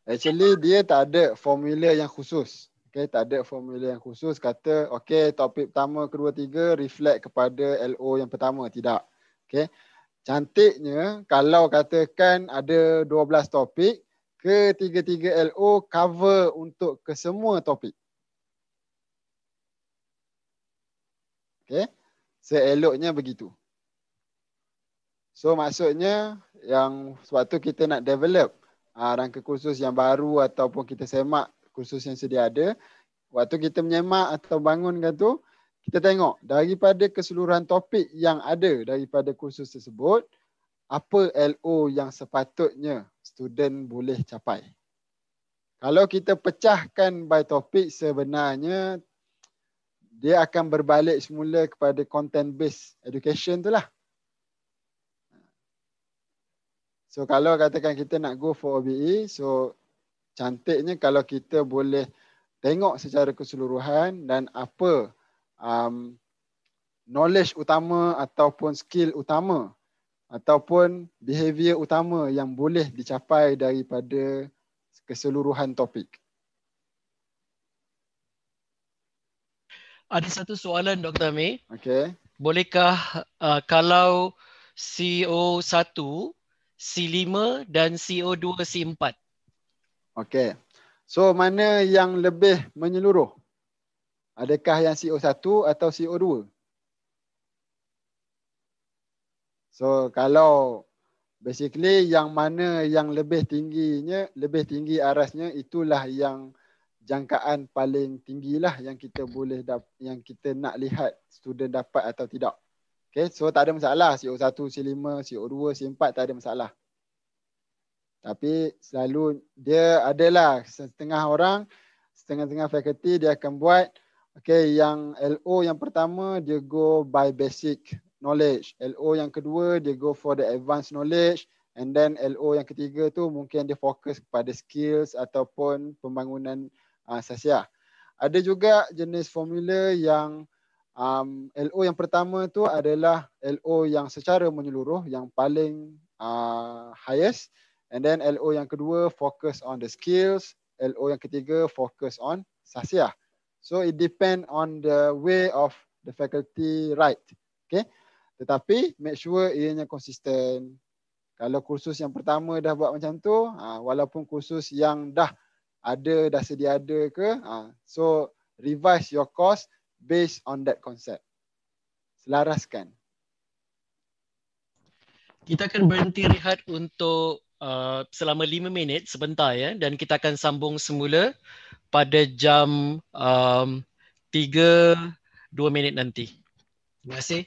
Actually dia tak ada formula yang khusus. Okay, tak ada formula yang khusus kata okay topik pertama, kedua, tiga reflect kepada LO yang pertama. Tidak. Okay. Cantiknya kalau katakan ada 12 topik, ketiga-tiga LO cover untuk kesemua topik. Okay. Eh, seeloknya begitu. So maksudnya yang sewaktu kita nak develop uh, rangka khusus yang baru ataupun kita semak khusus yang sedia ada, waktu kita menyemak atau bangunkan tu, kita tengok daripada keseluruhan topik yang ada daripada kursus tersebut, apa LO yang sepatutnya student boleh capai. Kalau kita pecahkan by topik sebenarnya dia akan berbalik semula kepada content based education tu lah. So kalau katakan kita nak go for OBE, so cantiknya kalau kita boleh tengok secara keseluruhan dan apa um, knowledge utama ataupun skill utama ataupun behavior utama yang boleh dicapai daripada keseluruhan topik. ada satu soalan Dr. Amir. Okey. Bolehkah uh, kalau CO1, C5 dan CO2, C4? Okey. So mana yang lebih menyeluruh? Adakah yang CO1 atau CO2? So kalau basically yang mana yang lebih tingginya, lebih tinggi arasnya itulah yang jangkaan paling tinggilah yang kita boleh dap- yang kita nak lihat student dapat atau tidak. Okay, so tak ada masalah CO1, CO5, CO2, CO4 tak ada masalah. Tapi selalu dia adalah setengah orang, setengah-setengah faculty dia akan buat okay, yang LO yang pertama dia go by basic knowledge. LO yang kedua dia go for the advanced knowledge. And then LO yang ketiga tu mungkin dia fokus kepada skills ataupun pembangunan Ah, Sasia. Ada juga jenis formula yang um, LO yang pertama tu adalah LO yang secara menyeluruh yang paling uh, highest and then LO yang kedua focus on the skills, LO yang ketiga focus on Sasia. So it depend on the way of the faculty right. Okay. Tetapi make sure ianya konsisten. Kalau kursus yang pertama dah buat macam tu, ah, walaupun kursus yang dah ada dah sedia ada ke ha. so revise your course based on that concept selaraskan kita akan berhenti rehat untuk uh, selama 5 minit sebentar ya dan kita akan sambung semula pada jam um, 3 2 minit nanti terima kasih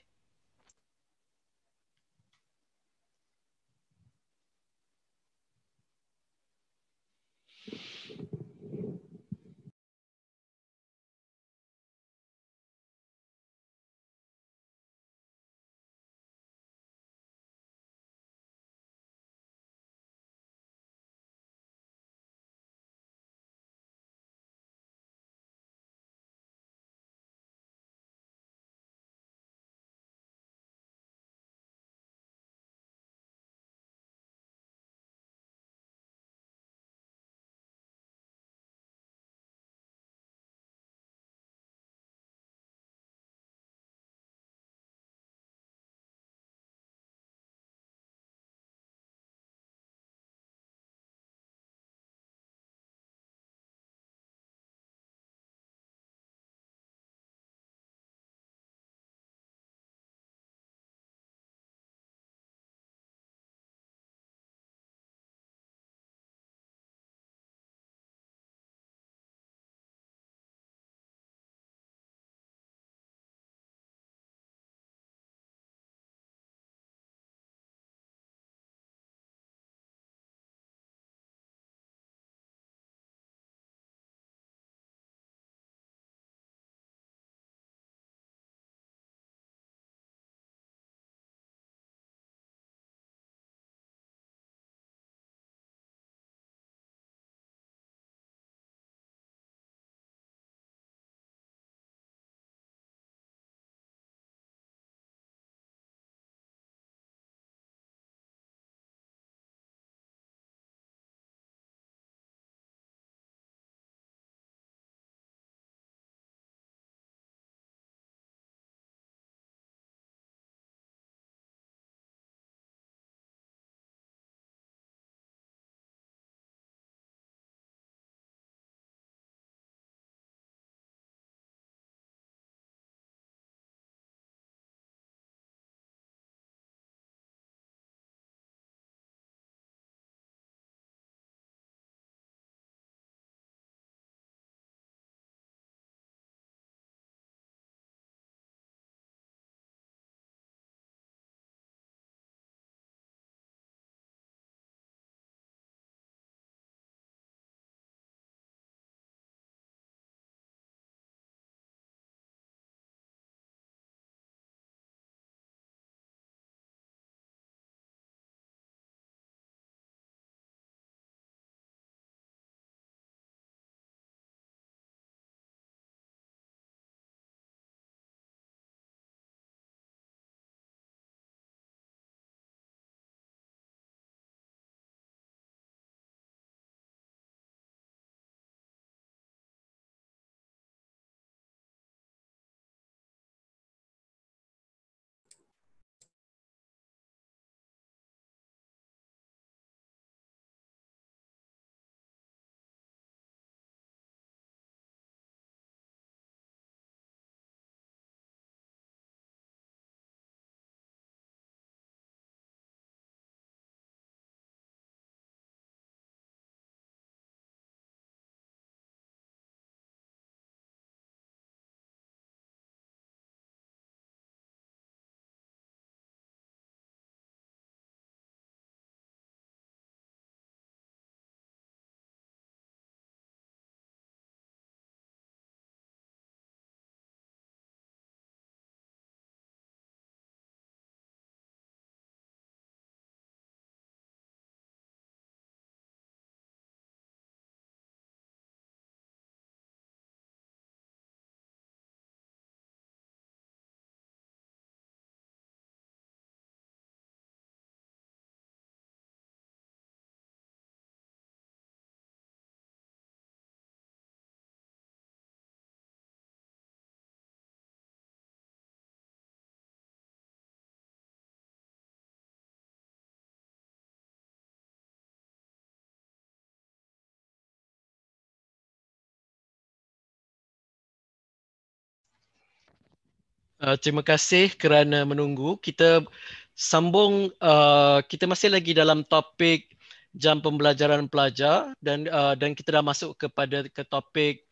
uh, terima kasih kerana menunggu. Kita sambung uh, kita masih lagi dalam topik jam pembelajaran pelajar dan uh, dan kita dah masuk kepada ke topik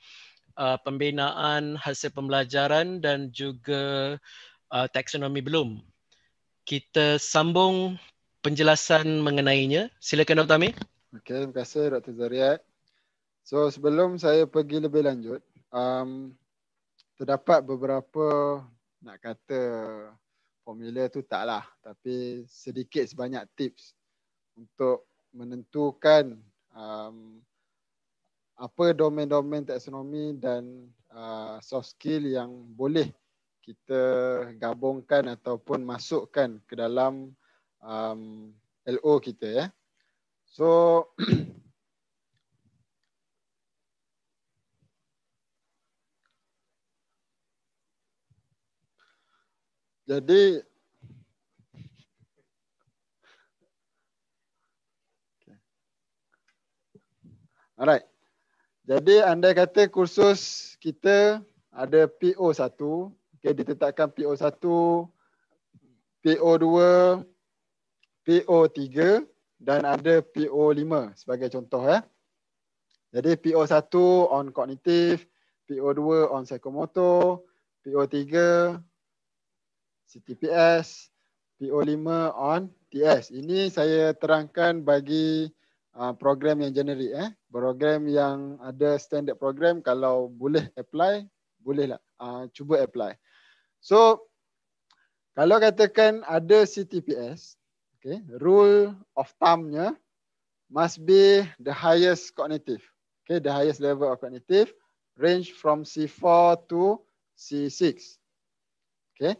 uh, pembinaan hasil pembelajaran dan juga uh, taksonomi belum. Kita sambung penjelasan mengenainya. Silakan Dr. Amir. Okay, terima kasih Dr. Zariat. So sebelum saya pergi lebih lanjut, um, terdapat beberapa nak kata formula tu taklah tapi sedikit sebanyak tips untuk menentukan um, apa domain-domain taksonomi dan uh, soft skill yang boleh kita gabungkan ataupun masukkan ke dalam um, LO kita ya. So Jadi Alright. Jadi anda kata kursus kita ada PO1, okey ditetapkan PO1, PO2, PO3 dan ada PO5 sebagai contoh ya. Jadi PO1 on kognitif, PO2 on psychomotor, PO3 CTPS PO5 on TS. Ini saya terangkan bagi uh, program yang generik eh. Program yang ada standard program kalau boleh apply, bolehlah uh, cuba apply. So kalau katakan ada CTPS, okay, rule of thumbnya must be the highest cognitive. Okay, the highest level of cognitive range from C4 to C6. Okay.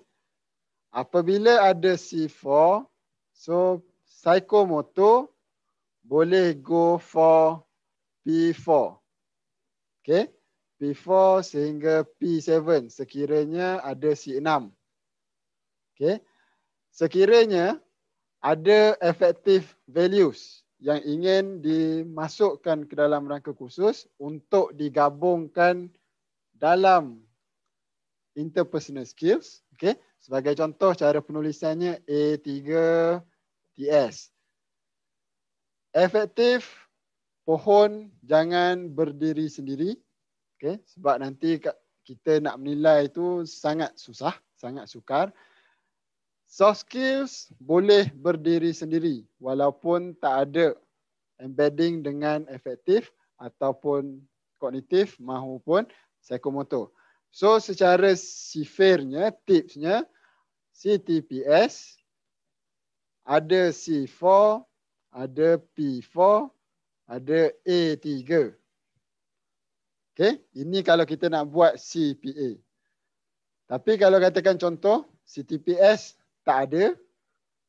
Apabila ada C4, so psychomotor boleh go for P4. Okay. P4 sehingga P7 sekiranya ada C6. Okay. Sekiranya ada effective values yang ingin dimasukkan ke dalam rangka khusus untuk digabungkan dalam interpersonal skills. Okay. Sebagai contoh cara penulisannya A3TS. Efektif pohon jangan berdiri sendiri. Okay. Sebab nanti kita nak menilai itu sangat susah, sangat sukar. Soft skills boleh berdiri sendiri walaupun tak ada embedding dengan efektif ataupun kognitif mahupun psikomotor. So secara sifirnya, tipsnya, CTPS ada C4, ada P4, ada A3. Okay, ini kalau kita nak buat CPA. Tapi kalau katakan contoh, CTPS tak ada.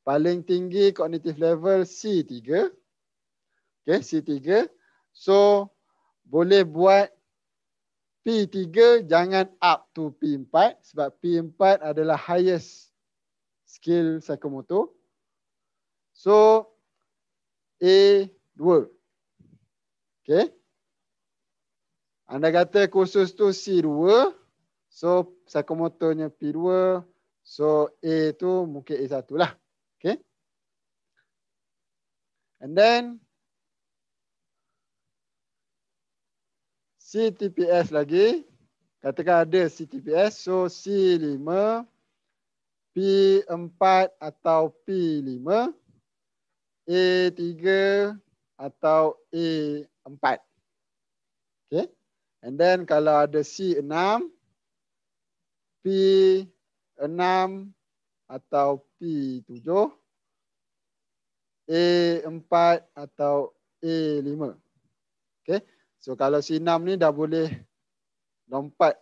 Paling tinggi kognitif level C3. Okay, C3. So, boleh buat P3 jangan up to P4 sebab P4 adalah highest skill psychomotor. So A2. Okay. Anda kata kursus tu C2. So psychomotornya P2. So A tu mungkin A1 lah. Okay. And then CTPS lagi. Katakan ada CTPS. So C5, P4 atau P5, A3 atau A4. Okay. And then kalau ada C6, P6 atau P7, A4 atau A5. Okay. So kalau sinam ni dah boleh lompat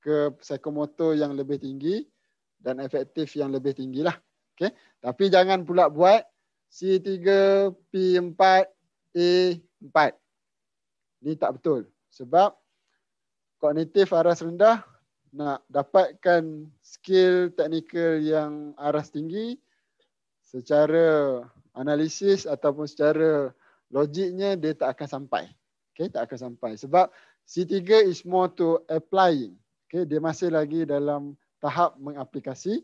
ke psikomotor yang lebih tinggi dan efektif yang lebih tinggi lah. Okay. Tapi jangan pula buat C3, P4, A4. Ni tak betul. Sebab kognitif aras rendah nak dapatkan skill teknikal yang aras tinggi secara analisis ataupun secara logiknya dia tak akan sampai. Okay, tak akan sampai. Sebab C3 is more to applying. Okay, dia masih lagi dalam tahap mengaplikasi.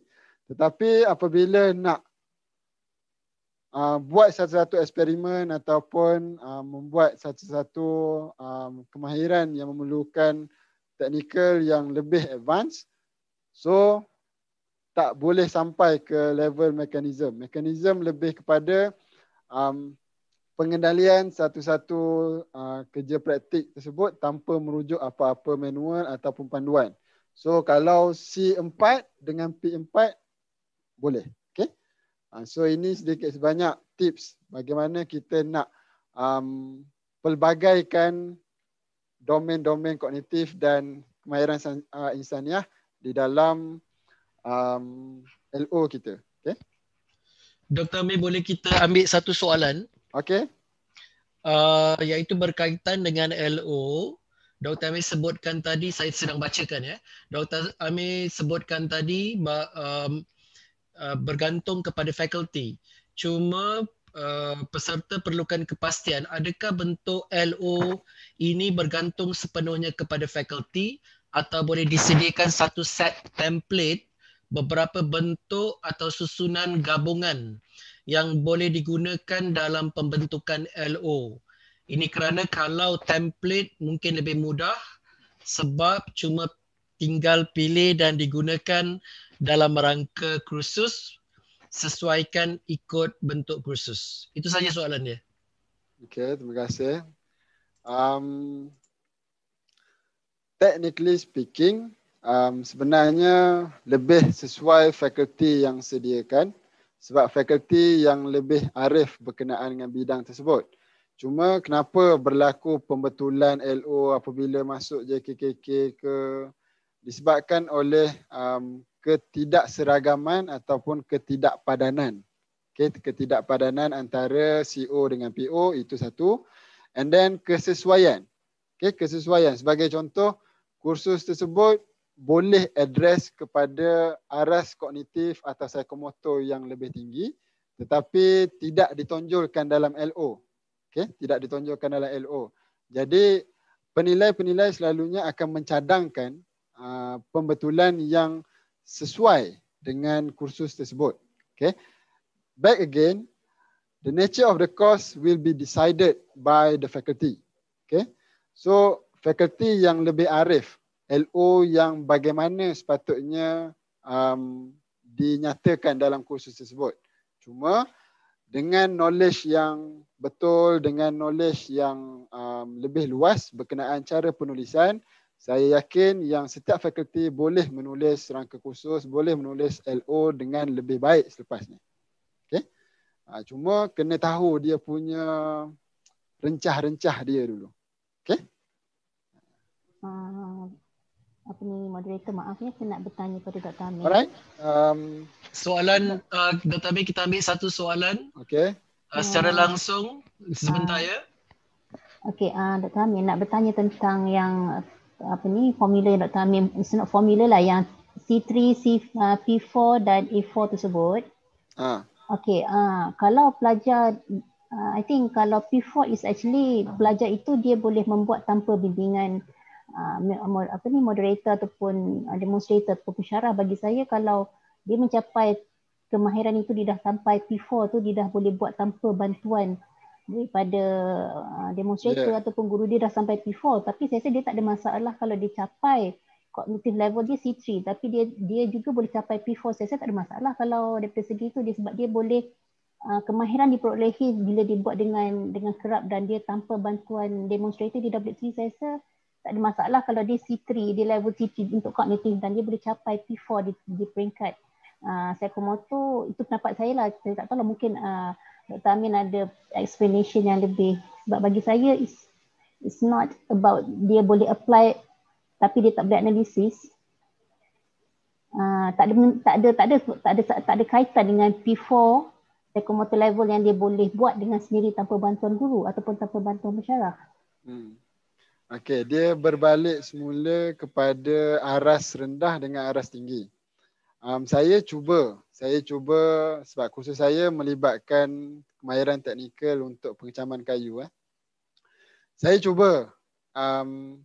Tetapi apabila nak uh, buat satu-satu eksperimen ataupun uh, membuat satu-satu um, kemahiran yang memerlukan teknikal yang lebih advance, so tak boleh sampai ke level mekanisme. Mekanisme lebih kepada um, pengendalian satu-satu uh, kerja praktik tersebut tanpa merujuk apa-apa manual ataupun panduan. So kalau C4 dengan P4 boleh. Okay. Uh, so ini sedikit sebanyak tips bagaimana kita nak um, pelbagaikan domain-domain kognitif dan kemahiran uh, insaniah di dalam um, LO kita. Okay. Dr. Amir boleh kita ambil satu soalan Okey. Uh, iaitu berkaitan dengan LO. Dr. Amir sebutkan tadi, saya sedang bacakan ya. Dr. Amir sebutkan tadi um, uh, bergantung kepada fakulti. Cuma Uh, peserta perlukan kepastian adakah bentuk LO ini bergantung sepenuhnya kepada fakulti atau boleh disediakan satu set template beberapa bentuk atau susunan gabungan yang boleh digunakan dalam pembentukan LO. Ini kerana kalau template mungkin lebih mudah sebab cuma tinggal pilih dan digunakan dalam rangka kursus sesuaikan ikut bentuk kursus. Itu saja soalan dia. Okey, terima kasih. Um, technically speaking, um, sebenarnya lebih sesuai fakulti yang sediakan sebab fakulti yang lebih arif berkenaan dengan bidang tersebut. Cuma kenapa berlaku pembetulan LO apabila masuk JKKK ke disebabkan oleh um, ketidakseragaman ataupun ketidakpadanan. Okay, ketidakpadanan antara CO e dengan PO e itu satu. And then kesesuaian. Okay, kesesuaian. Sebagai contoh, kursus tersebut boleh address kepada aras kognitif atau psikomotor yang lebih tinggi tetapi tidak ditonjolkan dalam LO. Okey, tidak ditonjolkan dalam LO. Jadi penilai-penilai selalunya akan mencadangkan uh, pembetulan yang sesuai dengan kursus tersebut. Okey. Back again, the nature of the course will be decided by the faculty. Okey. So faculty yang lebih arif LO yang bagaimana sepatutnya um, dinyatakan dalam kursus tersebut. Cuma dengan knowledge yang betul, dengan knowledge yang um, lebih luas berkenaan cara penulisan, saya yakin yang setiap fakulti boleh menulis rangka kursus, boleh menulis LO dengan lebih baik selepas ni. Okay? Ha, cuma kena tahu dia punya rencah-rencah dia dulu. Okay? Uh... Ah, apa ni moderator maaf ya saya nak bertanya pada Dr. Amir. Alright. Um, soalan uh, Dr. Amir kita ambil satu soalan. Okey. Uh, secara hmm. langsung sebentar ah. ya. uh, ya. Okey, uh, Dr. Amir nak bertanya tentang yang uh, apa ni formula yang Dr. Amir it's not formula lah yang C3, C, uh, P4 dan e 4 tersebut. Ah. Uh. Okey, uh, kalau pelajar uh, I think kalau P4 is actually pelajar itu dia boleh membuat tanpa bimbingan uh, apa ni moderator ataupun ah, demonstrator ataupun pensyarah bagi saya kalau dia mencapai kemahiran itu dia dah sampai P4 tu dia dah boleh buat tanpa bantuan daripada ah, demonstrator yeah. ataupun guru dia dah sampai P4 tapi saya rasa dia tak ada masalah kalau dia capai cognitive level dia C3 tapi dia dia juga boleh capai P4 saya rasa tak ada masalah kalau daripada segi itu dia sebab dia boleh uh, kemahiran diperolehi bila dibuat dengan dengan kerap dan dia tanpa bantuan demonstrator dia dapat WC saya rasa tak ada masalah kalau dia C3, dia level C3 untuk kognitif dan dia boleh capai P4 di, di peringkat uh, ah, psychomotor. Itu pendapat saya lah. Saya tak tahu lah mungkin uh, ah, Dr. Amin ada explanation yang lebih. Sebab bagi saya, it's, it's not about dia boleh apply tapi dia tak boleh analisis. Uh, tak ada tak ada tak ada tak ada tak ada kaitan dengan P4 psychomotor level yang dia boleh buat dengan sendiri tanpa bantuan guru ataupun tanpa bantuan mesyuarat. Hmm. Okay, dia berbalik semula kepada aras rendah dengan aras tinggi. Um, saya cuba, saya cuba sebab kursus saya melibatkan kemahiran teknikal untuk pengecaman kayu. Eh. Saya cuba um,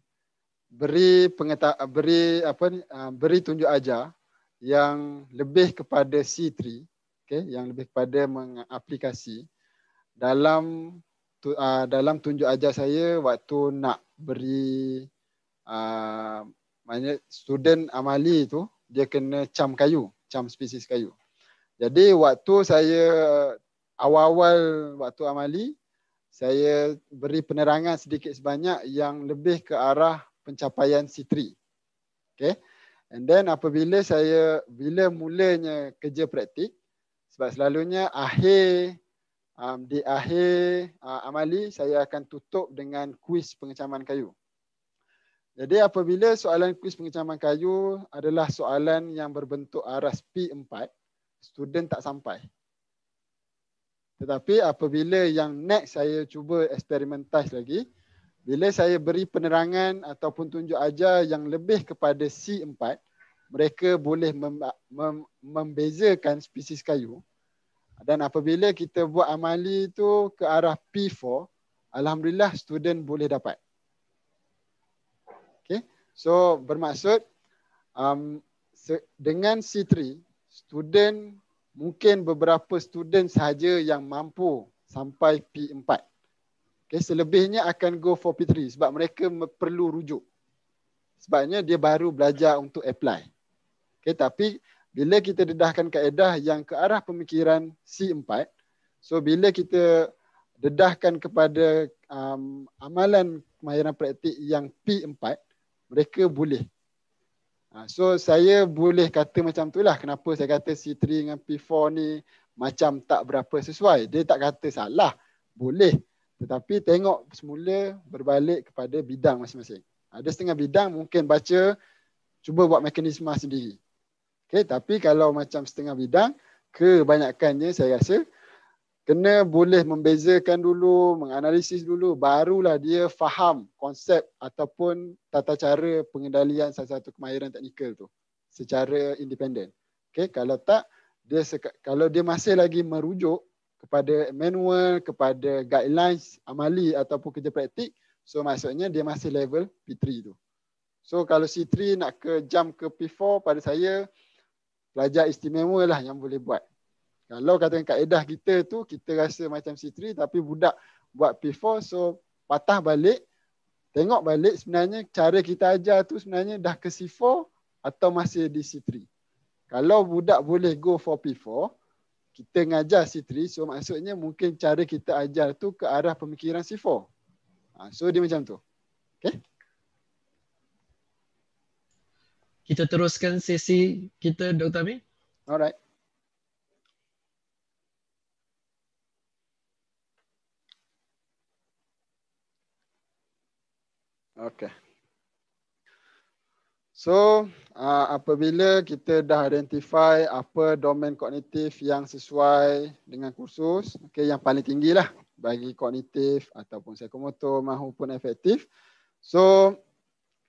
beri pengeta- beri apa ni, um, beri tunjuk aja yang lebih kepada C3, okay, yang lebih kepada mengaplikasi dalam tu, uh, dalam tunjuk ajar saya waktu nak beri uh, maknanya student amali tu dia kena cam kayu, cam spesies kayu. Jadi waktu saya awal-awal waktu amali saya beri penerangan sedikit sebanyak yang lebih ke arah pencapaian C3. Okay. And then apabila saya bila mulanya kerja praktik sebab selalunya akhir um, di akhir uh, amali saya akan tutup dengan kuis pengecaman kayu. Jadi apabila soalan kuis pengecaman kayu adalah soalan yang berbentuk aras P4, student tak sampai. Tetapi apabila yang next saya cuba eksperimentis lagi, bila saya beri penerangan ataupun tunjuk ajar yang lebih kepada C4, mereka boleh membezakan spesies kayu dan apabila kita buat amali tu ke arah P4 alhamdulillah student boleh dapat Okay, so bermaksud um dengan C3 student mungkin beberapa student sahaja yang mampu sampai P4 Okay, selebihnya akan go for P3 sebab mereka perlu rujuk sebabnya dia baru belajar untuk apply Okay, tapi bila kita dedahkan kaedah yang ke arah pemikiran C4 so bila kita dedahkan kepada um, amalan kemahiran praktik yang P4 mereka boleh ha, so saya boleh kata macam tu lah. kenapa saya kata C3 dengan P4 ni macam tak berapa sesuai dia tak kata salah boleh tetapi tengok semula berbalik kepada bidang masing-masing ada setengah bidang mungkin baca cuba buat mekanisme sendiri Okay, tapi kalau macam setengah bidang, kebanyakannya saya rasa kena boleh membezakan dulu, menganalisis dulu, barulah dia faham konsep ataupun tata cara pengendalian salah satu kemahiran teknikal tu secara independen. Okay, kalau tak, dia seka, kalau dia masih lagi merujuk kepada manual, kepada guidelines amali ataupun kerja praktik, so maksudnya dia masih level P3 tu. So kalau C3 nak ke jump ke P4 pada saya, pelajar istimewa lah yang boleh buat. Kalau kata kaedah kita tu, kita rasa macam C3 tapi budak buat P4. So patah balik, tengok balik sebenarnya cara kita ajar tu sebenarnya dah ke C4 atau masih di C3. Kalau budak boleh go for P4, kita ngajar C3. So maksudnya mungkin cara kita ajar tu ke arah pemikiran C4. Ha, so dia macam tu. Okay. kita teruskan sesi kita Dr. Amin. Alright. Okay. So, uh, apabila kita dah identify apa domain kognitif yang sesuai dengan kursus, okay, yang paling tinggi lah bagi kognitif ataupun psikomotor mahupun efektif. So,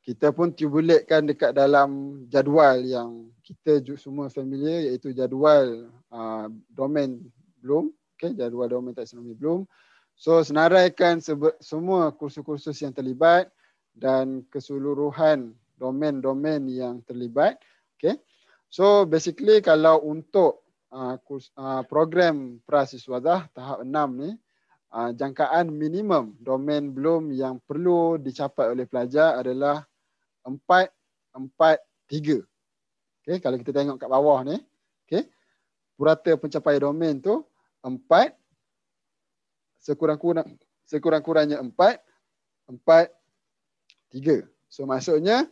kita pun tubulatekan dekat dalam jadual yang kita semua familiar iaitu jadual uh, domain Bloom okey jadual domain taksonomi Bloom so senaraikan semua kursus-kursus yang terlibat dan keseluruhan domain-domain yang terlibat okey so basically kalau untuk uh, kurs, uh, program prasiswadah tahap 6 ni Uh, jangkaan minimum domain belum yang perlu dicapai oleh pelajar adalah empat, empat, tiga. Okay, kalau kita tengok kat bawah ni, okay, purata pencapaian domain tu empat, sekurang-kurang, sekurang-kurangnya empat, empat, tiga. So maksudnya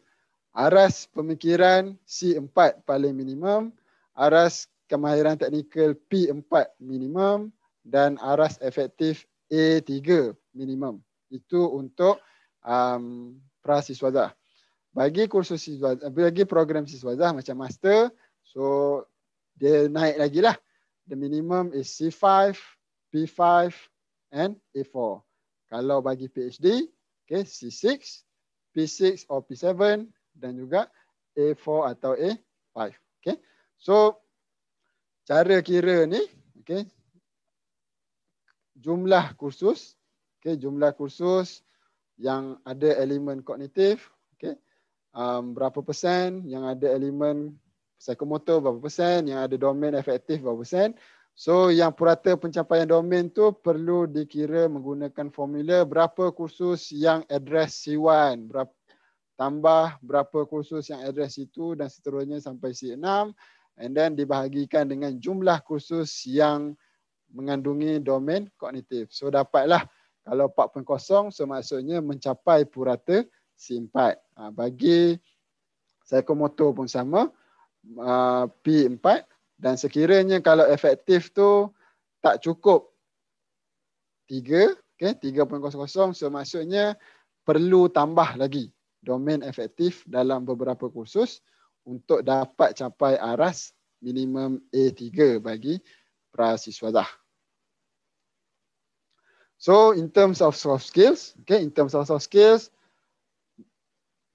aras pemikiran C4 paling minimum, aras kemahiran teknikal P4 minimum dan aras efektif A3 minimum. Itu untuk um, prasiswazah bagi kursus siswa bagi program siswa dah macam master so dia naik lagi lah the minimum is C5 P5 and A4 kalau bagi PhD okay C6 P6 or P7 dan juga A4 atau A5 okay so cara kira ni okay jumlah kursus okay jumlah kursus yang ada elemen kognitif um, berapa persen yang ada elemen psikomotor berapa persen yang ada domain efektif berapa persen so yang purata pencapaian domain tu perlu dikira menggunakan formula berapa kursus yang address C1 berapa tambah berapa kursus yang address itu dan seterusnya sampai C6 and then dibahagikan dengan jumlah kursus yang mengandungi domain kognitif. So dapatlah kalau 4.0 so maksudnya mencapai purata C4. Ha, ah, bagi psikomotor pun sama. Uh, ah, P4 dan sekiranya kalau efektif tu tak cukup 3, okay, 3.00 so maksudnya perlu tambah lagi domain efektif dalam beberapa kursus untuk dapat capai aras minimum A3 bagi prasiswa dah. So in terms of soft skills, okay, in terms of soft skills,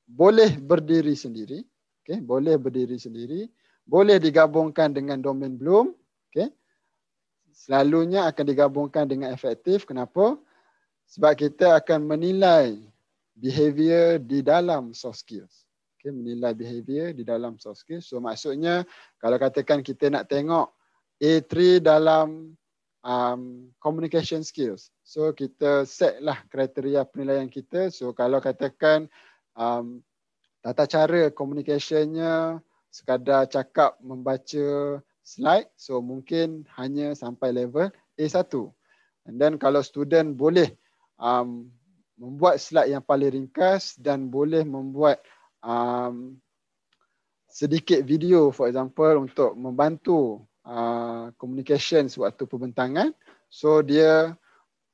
boleh berdiri sendiri, okay, boleh berdiri sendiri, boleh digabungkan dengan domain bloom, okay. Selalunya akan digabungkan dengan efektif. Kenapa? Sebab kita akan menilai behavior di dalam soft skills. Okay, menilai behavior di dalam soft skills. So maksudnya kalau katakan kita nak tengok A3 dalam um, communication skills. So kita set lah kriteria penilaian kita. So kalau katakan um, tata cara komunikasinya sekadar cakap membaca slide so mungkin hanya sampai level A1 and then kalau student boleh um, membuat slide yang paling ringkas dan boleh membuat um, sedikit video for example untuk membantu uh, communication sewaktu pembentangan so dia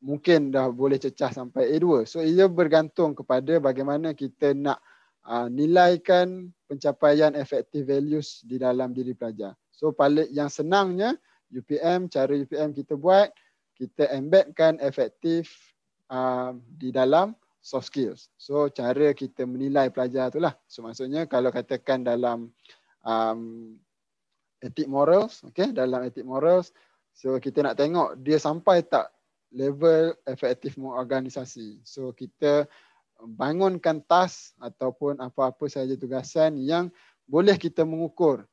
mungkin dah boleh cecah sampai A2. So ia bergantung kepada bagaimana kita nak uh, nilaikan pencapaian effective values di dalam diri pelajar. So paling yang senangnya UPM, cara UPM kita buat, kita embedkan efektif uh, di dalam soft skills. So cara kita menilai pelajar tu lah. So maksudnya kalau katakan dalam um, ah, etik morals, okay, dalam etik morals, so kita nak tengok dia sampai tak level efektif organisasi. So kita bangunkan task ataupun apa-apa saja tugasan yang boleh kita mengukur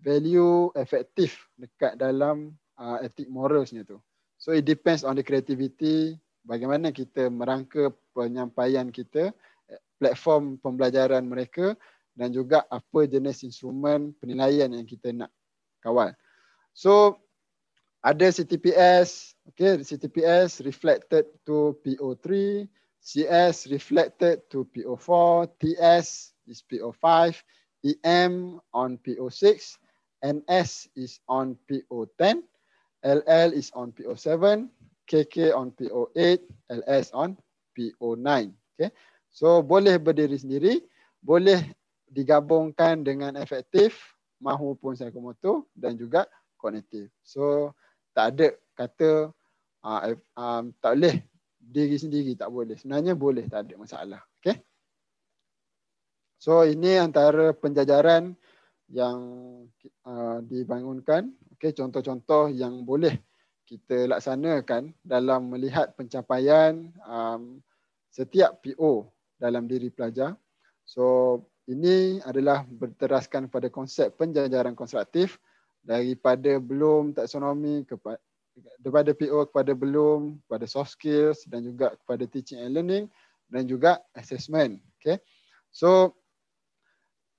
value efektif dekat dalam uh, ethic moralsnya tu. So it depends on the creativity bagaimana kita merangka penyampaian kita, platform pembelajaran mereka dan juga apa jenis instrumen penilaian yang kita nak kawal. So ada CTPS, okay, CTPS reflected to PO3, CS reflected to PO4, TS is PO5, EM on PO6, NS is on PO10, LL is on PO7, KK on PO8, LS on PO9. Okay. So boleh berdiri sendiri, boleh digabungkan dengan efektif mahupun psikomotor dan juga kognitif. So tak ada kata uh, um, tak boleh diri sendiri tak boleh sebenarnya boleh tak ada masalah okey so ini antara penjajaran yang uh, dibangunkan okey contoh-contoh yang boleh kita laksanakan dalam melihat pencapaian um, setiap PO dalam diri pelajar so ini adalah berteraskan pada konsep penjajaran konstruktif daripada belum taksonomi kepada daripada PO kepada belum kepada soft skills dan juga kepada teaching and learning dan juga assessment okey so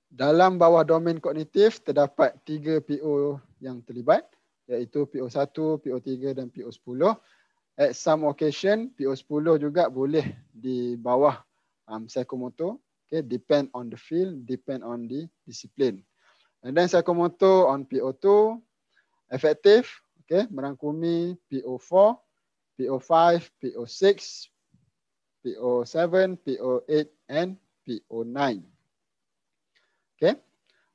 dalam bawah domain kognitif terdapat tiga PO yang terlibat iaitu PO1, PO3 dan PO10 at some occasion PO10 juga boleh di bawah um, psychomotor okay depend on the field depend on the discipline And then Sakamoto on PO2, effective, okay, merangkumi PO4, PO5, PO6, PO7, PO8 and PO9. Okay.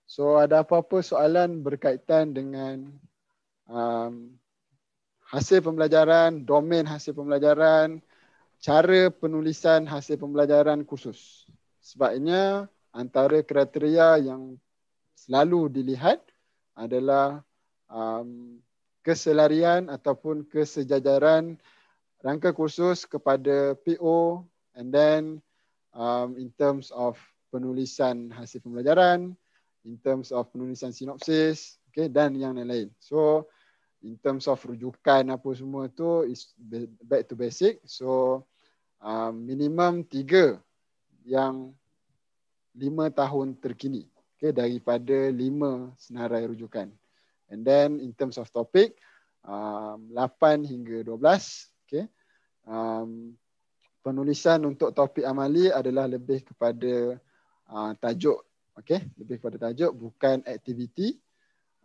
So ada apa-apa soalan berkaitan dengan um, hasil pembelajaran, domain hasil pembelajaran, cara penulisan hasil pembelajaran khusus. Sebabnya antara kriteria yang selalu dilihat adalah um, keselarian ataupun kesejajaran rangka kursus kepada PO and then um, in terms of penulisan hasil pembelajaran, in terms of penulisan sinopsis okay, dan yang lain-lain. So in terms of rujukan apa semua tu is back to basic. So um, minimum tiga yang lima tahun terkini okay, daripada lima senarai rujukan. And then in terms of topic, um, 8 hingga 12. Okay. Um, penulisan untuk topik amali adalah lebih kepada uh, tajuk. Okay. Lebih kepada tajuk bukan aktiviti.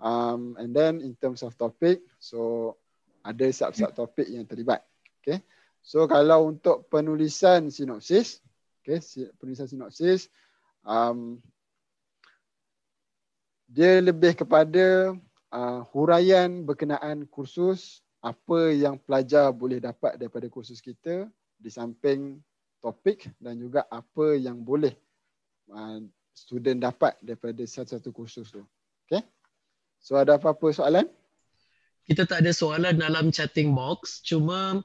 Um, and then in terms of topic, so ada sub-sub topik yang terlibat. Okay. So kalau untuk penulisan sinopsis, okay, penulisan sinopsis, um, dia lebih kepada uh, huraian berkenaan kursus apa yang pelajar boleh dapat daripada kursus kita di samping topik dan juga apa yang boleh uh, student dapat daripada satu-satu kursus tu. Okay. So ada apa-apa soalan? Kita tak ada soalan dalam chatting box. Cuma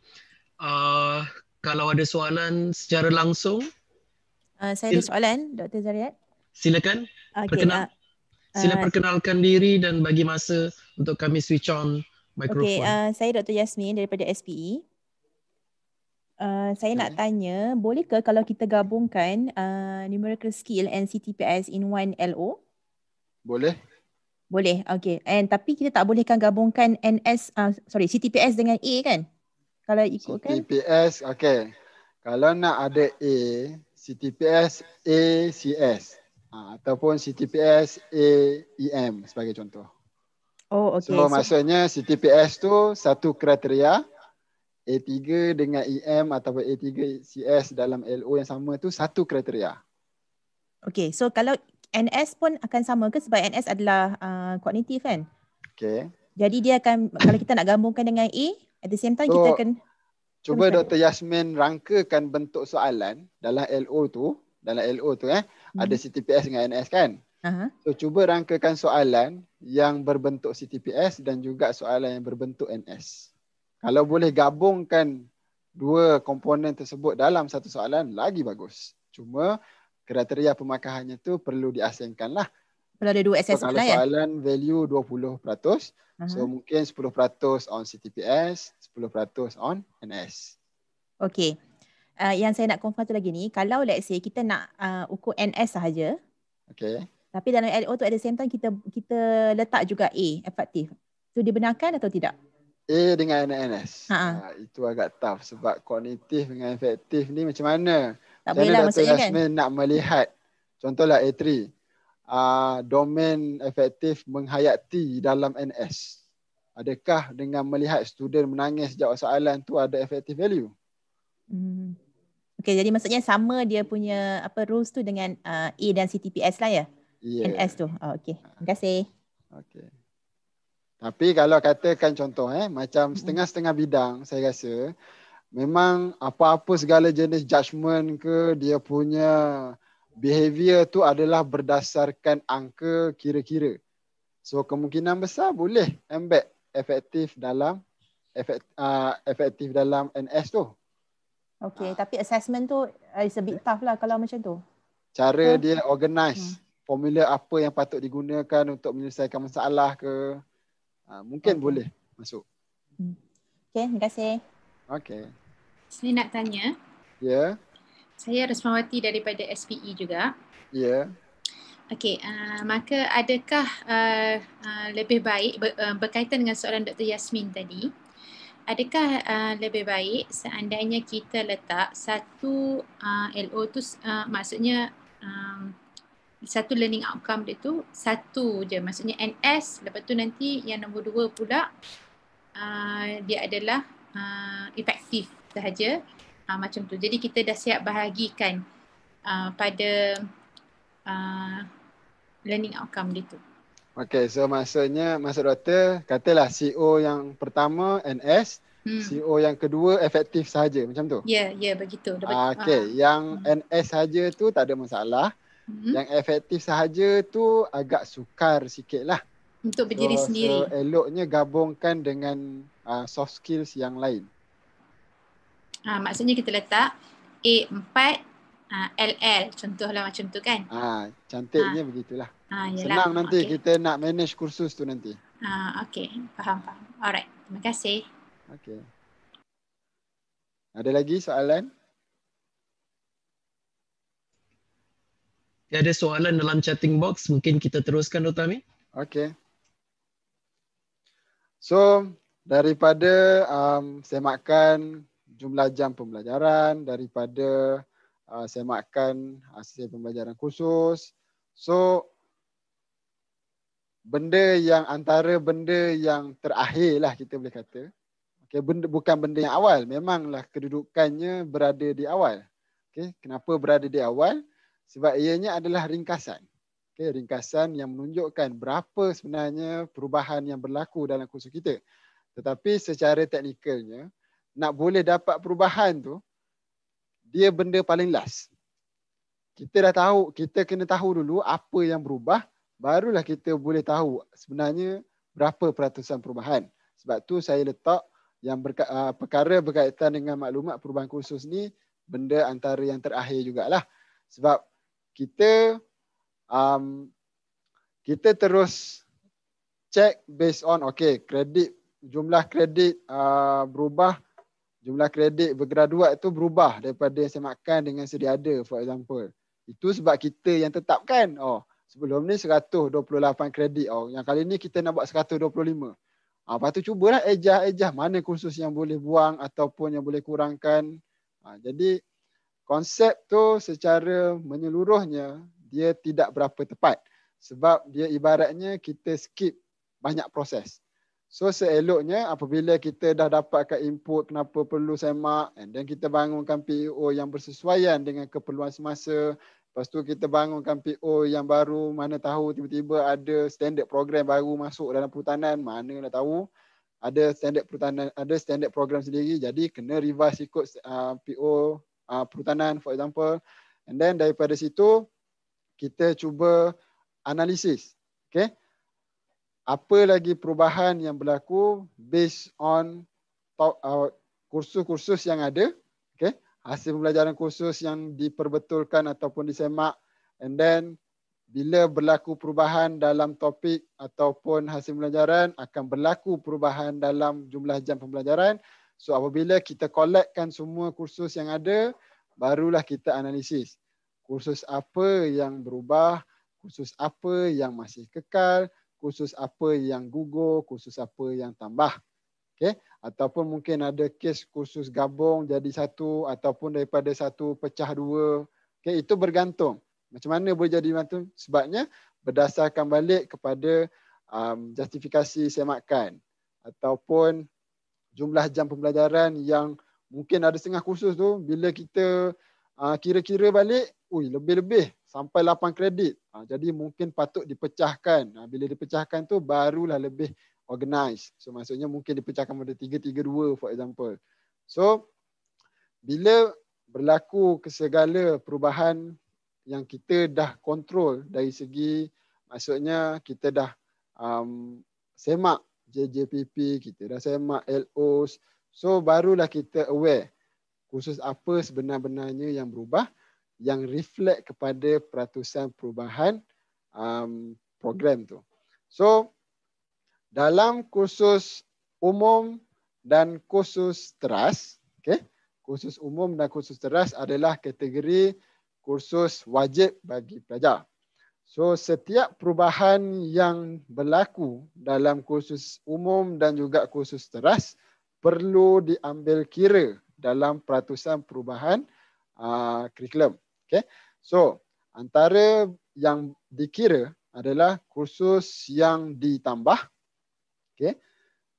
uh, kalau ada soalan secara langsung. Uh, saya ada soalan, Dr. Zariat. Silakan. Okay, perkenalkan. Uh, Sila uh, perkenalkan diri dan bagi masa untuk kami switch on mikrofon. Okay, uh, saya Dr. Yasmin daripada SPE. Uh, ah, saya okay. nak tanya, boleh ke kalau kita gabungkan uh, numerical skill and CTPS in one LO? Boleh. Boleh, okay. And tapi kita tak bolehkan gabungkan NS, uh, sorry, CTPS dengan A kan? Kalau ikut kan? CTPS, okay. Kalau nak ada A, CTPS, A, CS. Ha, ataupun CTPS AEM sebagai contoh. Oh okay. So, so maksudnya CTPS tu satu kriteria A3 dengan EM ataupun A3 CS dalam LO yang sama tu satu kriteria. Okay, so kalau NS pun akan sama ke sebab NS adalah kognitif uh, kan? Okay. Jadi dia akan kalau kita nak gabungkan dengan A at the same time so, kita akan Cuba Dr. Yasmin rangkakan bentuk soalan dalam LO tu, dalam LO tu eh ada hmm. CTPS dengan NS kan? Uh-huh. So cuba rangkakan soalan yang berbentuk CTPS dan juga soalan yang berbentuk NS. Kalau boleh gabungkan dua komponen tersebut dalam satu soalan lagi bagus. Cuma kriteria pemakahannya tu perlu diasingkanlah. Kalau ada dua SS so, kalau ya? soalan ya? value 20%, uh-huh. so mungkin 10% on CTPS, 10% on NS. Okay uh, yang saya nak confirm tu lagi ni kalau let's say kita nak uh, ukur NS sahaja okey tapi dalam LO tu at the same time kita kita letak juga A efektif tu dibenarkan atau tidak A dengan NS ha uh, itu agak tough sebab kognitif dengan efektif ni macam mana tak boleh lah maksudnya Yasmin kan nak melihat contohlah A3 Uh, domain efektif menghayati dalam NS. Adakah dengan melihat student menangis sejak soalan tu ada efektif value? Hmm. Okay, jadi maksudnya sama dia punya apa rules tu dengan uh, A dan CTPS lah ya? Yeah. NS tu. Oh, okay. Ah. Terima kasih. Okay. Tapi kalau katakan contoh eh, macam mm-hmm. setengah-setengah bidang saya rasa memang apa-apa segala jenis judgement ke dia punya behaviour tu adalah berdasarkan angka kira-kira. So kemungkinan besar boleh embed efektif dalam uh, efektif uh, dalam NS tu. Okay, ha. tapi assessment tu uh, is a bit tough lah kalau macam tu. Cara ha. dia organize hmm. formula apa yang patut digunakan untuk menyelesaikan masalah ke. Ha, mungkin okay. boleh masuk. Hmm. Okay, terima kasih. Okay. Saya nak tanya. Ya. Yeah. Saya Rasmawati daripada SPE juga. Ya. Yeah. Okey, uh, maka adakah uh, uh, lebih baik ber, uh, berkaitan dengan soalan Dr. Yasmin tadi? adakah uh, lebih baik seandainya kita letak satu uh, LO tu uh, maksudnya um, satu learning outcome dia tu satu je maksudnya NS lepas tu nanti yang nombor dua pula uh, dia adalah uh, efektif sahaja uh, macam tu jadi kita dah siap bahagikan uh, pada uh, learning outcome dia tu Okay, so masanya maksud doktor katalah CEO yang pertama NS, hmm. CEO yang kedua efektif saja macam tu. Ya, yeah, ya yeah, begitu. Dapat, ah, okay, ah. yang hmm. NS saja tu tak ada masalah. Hmm. Yang efektif saja tu agak sukar sikit lah. Untuk berdiri so, sendiri. So, eloknya gabungkan dengan uh, soft skills yang lain. Ah, maksudnya kita letak A4 uh, ah, LL contohlah macam tu kan. Ah, cantiknya ah. begitulah. Ah, yelah. Senang nanti okay. kita nak manage kursus tu nanti. Ah okay, faham, faham. Alright, terima kasih. Okay. Ada lagi soalan? Ya, ada soalan dalam chatting box. Mungkin kita teruskan, Dr. Amin. Okay. So, daripada um, semakan jumlah jam pembelajaran, daripada uh, semakan hasil pembelajaran khusus, so benda yang antara benda yang terakhir lah kita boleh kata. Okay, benda, bukan benda yang awal. Memanglah kedudukannya berada di awal. Okay, kenapa berada di awal? Sebab ianya adalah ringkasan. Okay, ringkasan yang menunjukkan berapa sebenarnya perubahan yang berlaku dalam kursus kita. Tetapi secara teknikalnya, nak boleh dapat perubahan tu, dia benda paling last. Kita dah tahu, kita kena tahu dulu apa yang berubah barulah kita boleh tahu sebenarnya berapa peratusan perubahan. Sebab tu saya letak yang berka- ah, perkara berkaitan dengan maklumat perubahan khusus ni benda antara yang terakhir jugalah. Sebab kita um, kita terus check based on okay kredit jumlah kredit uh, berubah jumlah kredit bergraduat itu berubah daripada yang saya makan dengan sedia ada for example itu sebab kita yang tetapkan oh Sebelum ni 128 kredit oh. Yang kali ni kita nak buat 125. Ha, ah, lepas tu cubalah ejah ejah mana kursus yang boleh buang ataupun yang boleh kurangkan. Ha, jadi konsep tu secara menyeluruhnya dia tidak berapa tepat. Sebab dia ibaratnya kita skip banyak proses. So seeloknya apabila kita dah dapatkan input kenapa perlu semak and then kita bangunkan PEO yang bersesuaian dengan keperluan semasa Lepas tu kita bangunkan PO yang baru mana tahu tiba-tiba ada standard program baru masuk dalam perhutanan mana nak tahu ada standard perhutanan ada standard program sendiri jadi kena revise ikut uh, PO uh, perhutanan for example and then daripada situ kita cuba analisis okey apa lagi perubahan yang berlaku based on uh, kursus-kursus uh, yang ada okey hasil pembelajaran kursus yang diperbetulkan ataupun disemak and then bila berlaku perubahan dalam topik ataupun hasil pembelajaran akan berlaku perubahan dalam jumlah jam pembelajaran so apabila kita collectkan semua kursus yang ada barulah kita analisis kursus apa yang berubah kursus apa yang masih kekal kursus apa yang gugur kursus apa yang tambah okey ataupun mungkin ada kes kursus gabung jadi satu ataupun daripada satu pecah dua. Okay, itu bergantung. Macam mana boleh jadi macam tu? Sebabnya berdasarkan balik kepada um, justifikasi semakan ataupun jumlah jam pembelajaran yang mungkin ada setengah kursus tu bila kita uh, kira-kira balik, ui lebih-lebih sampai 8 kredit. Uh, jadi mungkin patut dipecahkan. Uh, bila dipecahkan tu barulah lebih organized. So maksudnya mungkin dipecahkan pada tiga, tiga, dua for example. So bila berlaku kesegala perubahan yang kita dah kontrol dari segi maksudnya kita dah um, semak JJPP, kita dah semak LOs. So barulah kita aware khusus apa sebenar-benarnya yang berubah yang reflect kepada peratusan perubahan um, program tu. So dalam kursus umum dan kursus teras, okay? kursus umum dan kursus teras adalah kategori kursus wajib bagi pelajar. So setiap perubahan yang berlaku dalam kursus umum dan juga kursus teras perlu diambil kira dalam peratusan perubahan uh, kurikulum. Uh, okay. So antara yang dikira adalah kursus yang ditambah Okey.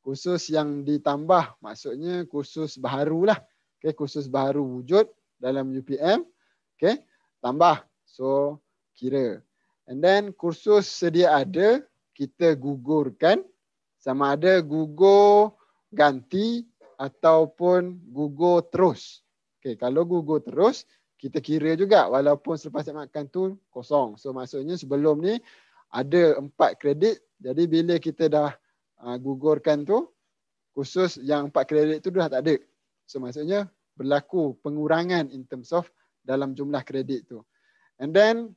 Kursus yang ditambah maksudnya kursus lah. Okay, kursus baru wujud dalam UPM. Okay, tambah. So kira. And then kursus sedia ada kita gugurkan sama ada gugur ganti ataupun gugur terus. Okay, kalau gugur terus kita kira juga walaupun selepas makan tu kosong. So maksudnya sebelum ni ada empat kredit. Jadi bila kita dah uh, gugurkan tu khusus yang empat kredit tu dah tak ada. So maksudnya berlaku pengurangan in terms of dalam jumlah kredit tu. And then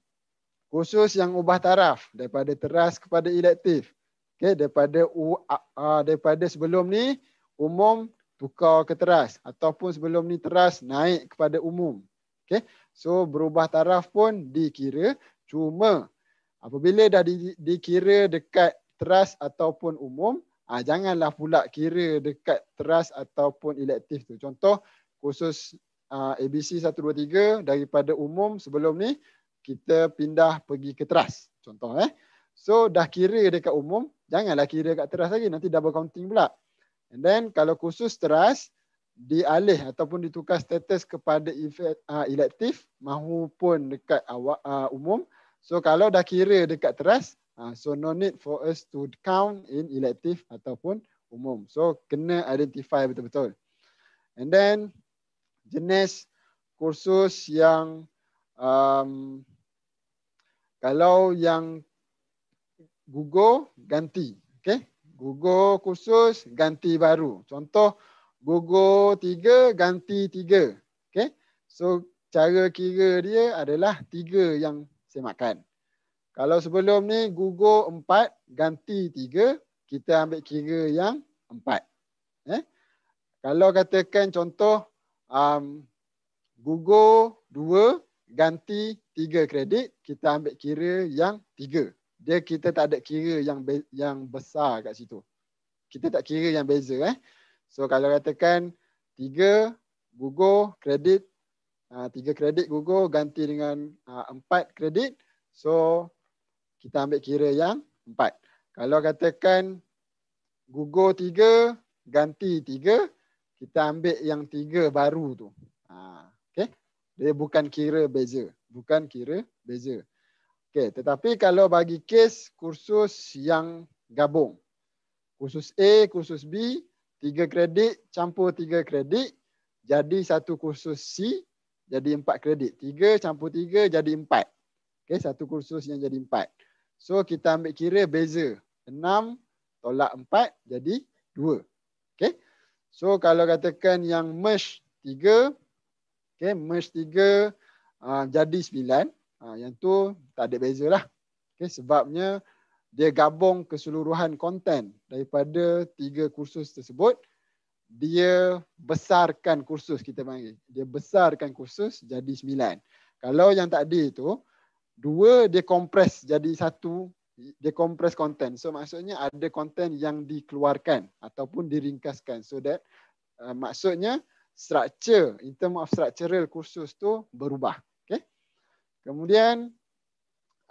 khusus yang ubah taraf daripada teras kepada elektif. Okay, daripada uh, daripada sebelum ni umum tukar ke teras ataupun sebelum ni teras naik kepada umum. Okay, so berubah taraf pun dikira cuma apabila dah di, dikira dekat teras ataupun umum ha, janganlah pula kira dekat teras ataupun elektif tu contoh khusus uh, ABC 123 daripada umum sebelum ni kita pindah pergi ke teras. contoh eh so dah kira dekat umum janganlah kira dekat teras lagi nanti double counting pula and then kalau khusus teras dialih ataupun ditukar status kepada ah, elektif mahupun dekat awak uh, umum so kalau dah kira dekat teras. Ah, so no need for us to count in elective ataupun umum. So kena identify betul-betul. And then jenis kursus yang um, kalau yang Google ganti, okay? Google kursus ganti baru. Contoh Google tiga ganti tiga, okay? So cara kira dia adalah tiga yang semakan. Kalau sebelum ni gugur empat, ganti tiga, kita ambil kira yang empat. Eh? Kalau katakan contoh, um, gugur dua, ganti tiga kredit, kita ambil kira yang tiga. Dia kita tak ada kira yang yang besar kat situ. Kita tak kira yang beza. Eh? So kalau katakan tiga, gugur kredit, uh, tiga kredit gugur, ganti dengan uh, empat kredit, so kita ambil kira yang empat. Kalau katakan gugur tiga, ganti tiga, kita ambil yang tiga baru tu. Ha, okay. Dia bukan kira beza. Bukan kira beza. Okay, tetapi kalau bagi kes kursus yang gabung. Kursus A, kursus B, tiga kredit, campur tiga kredit, jadi satu kursus C, jadi empat kredit. Tiga campur tiga, jadi empat. Okay, satu kursus yang jadi empat. So kita ambil kira beza 6 tolak 4 jadi 2. Okay. So kalau katakan yang merge 3. Okay merge 3 uh, ah, jadi 9. Uh, ah, yang tu tak ada beza lah. Okay, sebabnya dia gabung keseluruhan konten daripada tiga kursus tersebut. Dia besarkan kursus kita panggil. Dia besarkan kursus jadi 9. Kalau yang tak tadi tu Dua, dia compress jadi satu. Dia compress content. So maksudnya ada content yang dikeluarkan ataupun diringkaskan. So that uh, maksudnya structure, in term of structural kursus tu berubah. Okay. Kemudian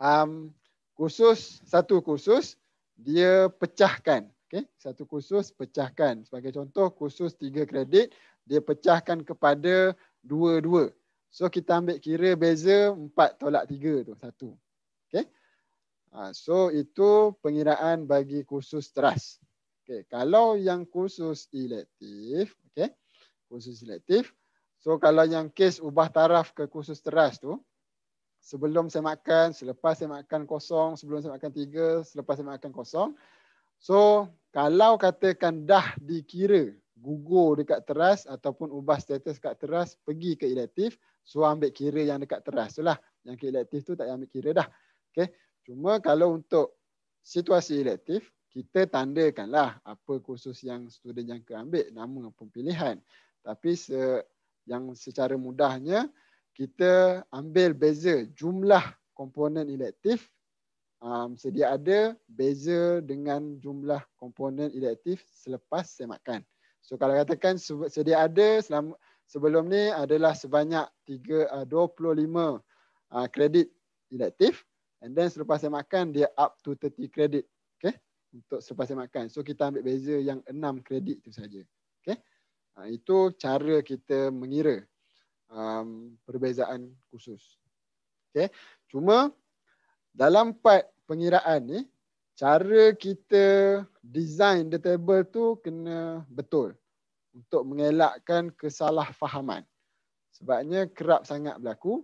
um, kursus, satu kursus dia pecahkan. Okay. Satu kursus pecahkan. Sebagai contoh kursus tiga kredit dia pecahkan kepada dua-dua. So kita ambil kira beza 4 tolak 3 tu satu. Okay. Ha, so itu pengiraan bagi kursus teras. Okay. Kalau yang kursus elektif. Okay. Kursus elektif. So kalau yang kes ubah taraf ke kursus teras tu. Sebelum saya makan, selepas saya makan kosong, sebelum saya makan tiga, selepas saya makan kosong. So kalau katakan dah dikira gugur dekat teras ataupun ubah status dekat teras pergi ke elektif. So ambil kira yang dekat teras tu lah. Yang elektif tu tak payah ambil kira dah. Okay. Cuma kalau untuk situasi elektif, kita tandakanlah apa kursus yang student jangka ambil, nama pun pilihan. Tapi se yang secara mudahnya, kita ambil beza jumlah komponen elektif um, sedia ada beza dengan jumlah komponen elektif selepas semakan. So kalau katakan sedia ada selama sebelum ni adalah sebanyak 25 ah, ah, kredit uh, elektif and then selepas saya makan dia up to 30 kredit okey untuk selepas saya makan so kita ambil beza yang 6 kredit tu saja okey ah, itu cara kita mengira um, perbezaan khusus okey cuma dalam part pengiraan ni cara kita design the table tu kena betul untuk mengelakkan kesalahfahaman. Sebabnya kerap sangat berlaku.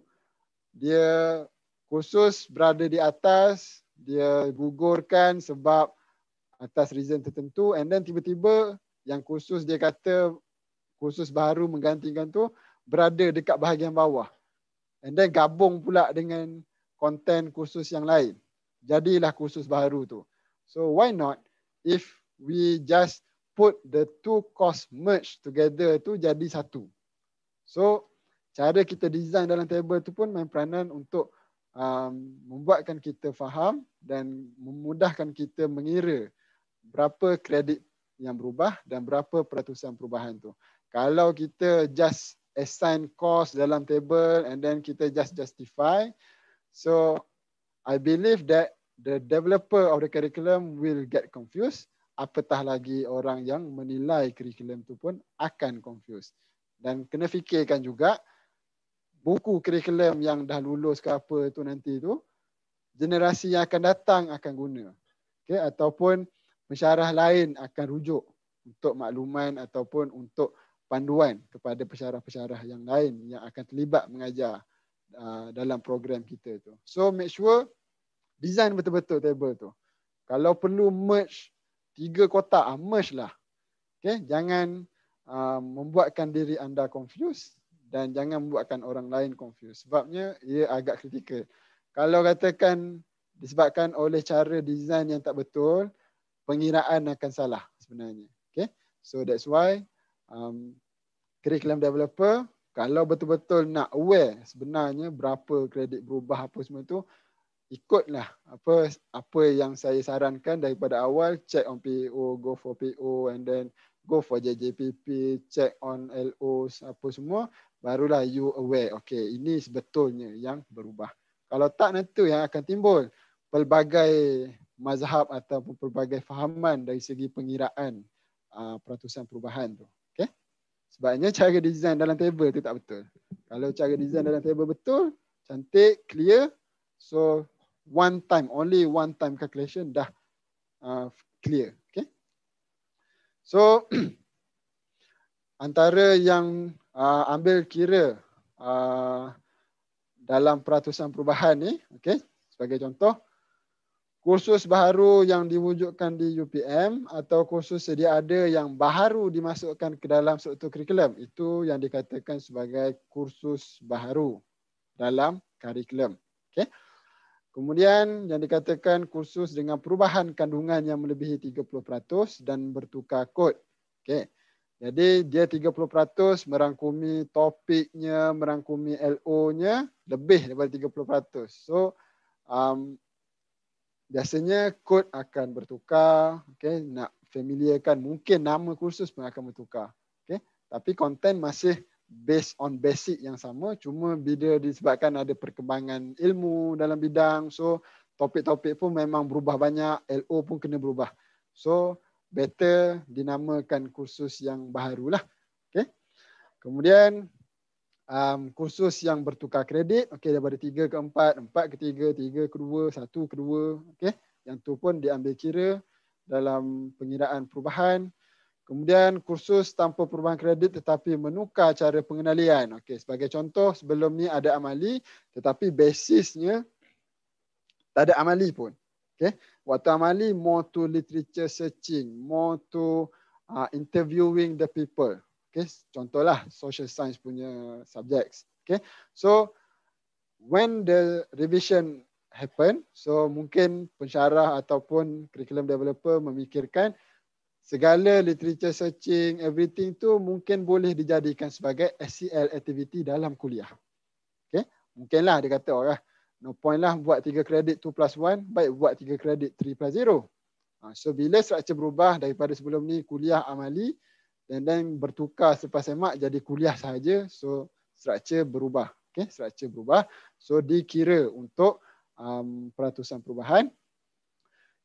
Dia khusus berada di atas, dia gugurkan sebab atas reason tertentu and then tiba-tiba yang khusus dia kata khusus baru menggantikan tu berada dekat bahagian bawah. And then gabung pula dengan konten khusus yang lain. Jadilah khusus baru tu. So why not if we just put the two cost merge together tu jadi satu. So cara kita design dalam table tu pun main peranan untuk um, membuatkan kita faham dan memudahkan kita mengira berapa kredit yang berubah dan berapa peratusan perubahan tu. Kalau kita just assign cost dalam table and then kita just justify. So I believe that the developer of the curriculum will get confused apatah lagi orang yang menilai kurikulum tu pun akan confused. Dan kena fikirkan juga buku kurikulum yang dah lulus ke apa tu nanti tu generasi yang akan datang akan guna. Okay, ataupun pensyarah lain akan rujuk untuk makluman ataupun untuk panduan kepada pesyarah-pesyarah yang lain yang akan terlibat mengajar uh, dalam program kita tu. So make sure design betul-betul table tu. Kalau perlu merge tiga kotak ah merge lah. Okay, jangan uh, membuatkan diri anda confused dan jangan membuatkan orang lain confused. Sebabnya ia agak kritikal. Kalau katakan disebabkan oleh cara design yang tak betul, pengiraan akan salah sebenarnya. Okay. So that's why um, curriculum developer kalau betul-betul nak aware sebenarnya berapa kredit berubah apa semua tu, ikutlah apa apa yang saya sarankan daripada awal check on PO go for PO and then go for JJPP check on LO apa semua barulah you aware Okey, ini sebetulnya yang berubah kalau tak nanti tu yang akan timbul pelbagai mazhab ataupun pelbagai fahaman dari segi pengiraan uh, peratusan perubahan tu okey sebabnya cara design dalam table tu tak betul kalau cara design dalam table betul cantik clear so one time, only one time calculation dah uh, clear. Okay. So antara yang uh, ambil kira uh, dalam peratusan perubahan ni, okay, sebagai contoh, kursus baru yang diwujudkan di UPM atau kursus sedia ada yang baru dimasukkan ke dalam suatu kurikulum, itu yang dikatakan sebagai kursus baru dalam kurikulum. Okay. Kemudian yang dikatakan kursus dengan perubahan kandungan yang melebihi 30% dan bertukar kod. Okay. Jadi dia 30% merangkumi topiknya, merangkumi LO-nya lebih daripada 30%. So um, biasanya kod akan bertukar. Okay. Nak familiarkan mungkin nama kursus pun akan bertukar. Okay. Tapi konten masih based on basic yang sama cuma bila disebabkan ada perkembangan ilmu dalam bidang so topik-topik pun memang berubah banyak LO pun kena berubah so better dinamakan kursus yang barulah Okay. kemudian um, kursus yang bertukar kredit Okay, daripada 3 ke 4 4 ke 3 3 ke 2 1 ke 2 Okay. yang tu pun diambil kira dalam pengiraan perubahan Kemudian kursus tanpa perubahan kredit tetapi menukar cara pengenalian. Okey, sebagai contoh sebelum ni ada amali tetapi basisnya tak ada amali pun. Okey. Waktu amali more to literature searching, more to uh, interviewing the people. Okey, contohlah social science punya subjects. Okey. So when the revision happen, so mungkin pensyarah ataupun curriculum developer memikirkan segala literature searching, everything tu mungkin boleh dijadikan sebagai SEL activity dalam kuliah. Okay? Mungkinlah dia kata orang, oh, ya, no point lah buat 3 kredit 2 plus 1, baik buat 3 kredit 3 plus 0. Ha, so bila structure berubah daripada sebelum ni kuliah amali dan then bertukar selepas semak jadi kuliah saja, so structure berubah. Okay? Structure berubah. So dikira untuk um, peratusan perubahan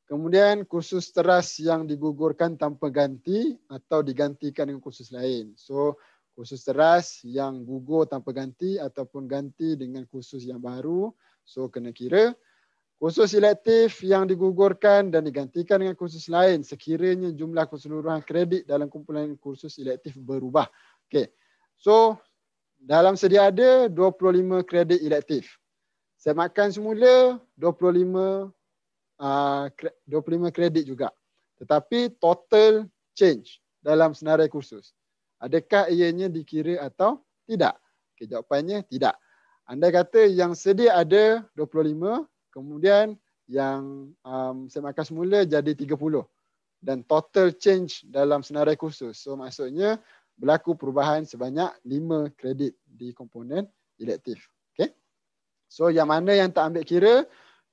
Kemudian kursus teras yang digugurkan tanpa ganti atau digantikan dengan kursus lain. So kursus teras yang gugur tanpa ganti ataupun ganti dengan kursus yang baru. So kena kira. Kursus elektif yang digugurkan dan digantikan dengan kursus lain sekiranya jumlah keseluruhan kredit dalam kumpulan kursus elektif berubah. Okay. So dalam sedia ada 25 kredit elektif. Saya makan semula 25 25 ah, kredit juga. Tetapi total change dalam senarai kursus. Adakah ianya dikira atau tidak? Okay, jawapannya tidak. Anda kata yang sedia ada 25, kemudian yang um, saya makan semula jadi 30. Dan total change dalam senarai kursus. So maksudnya berlaku perubahan sebanyak 5 kredit di komponen elektif. Okay? So yang mana yang tak ambil kira,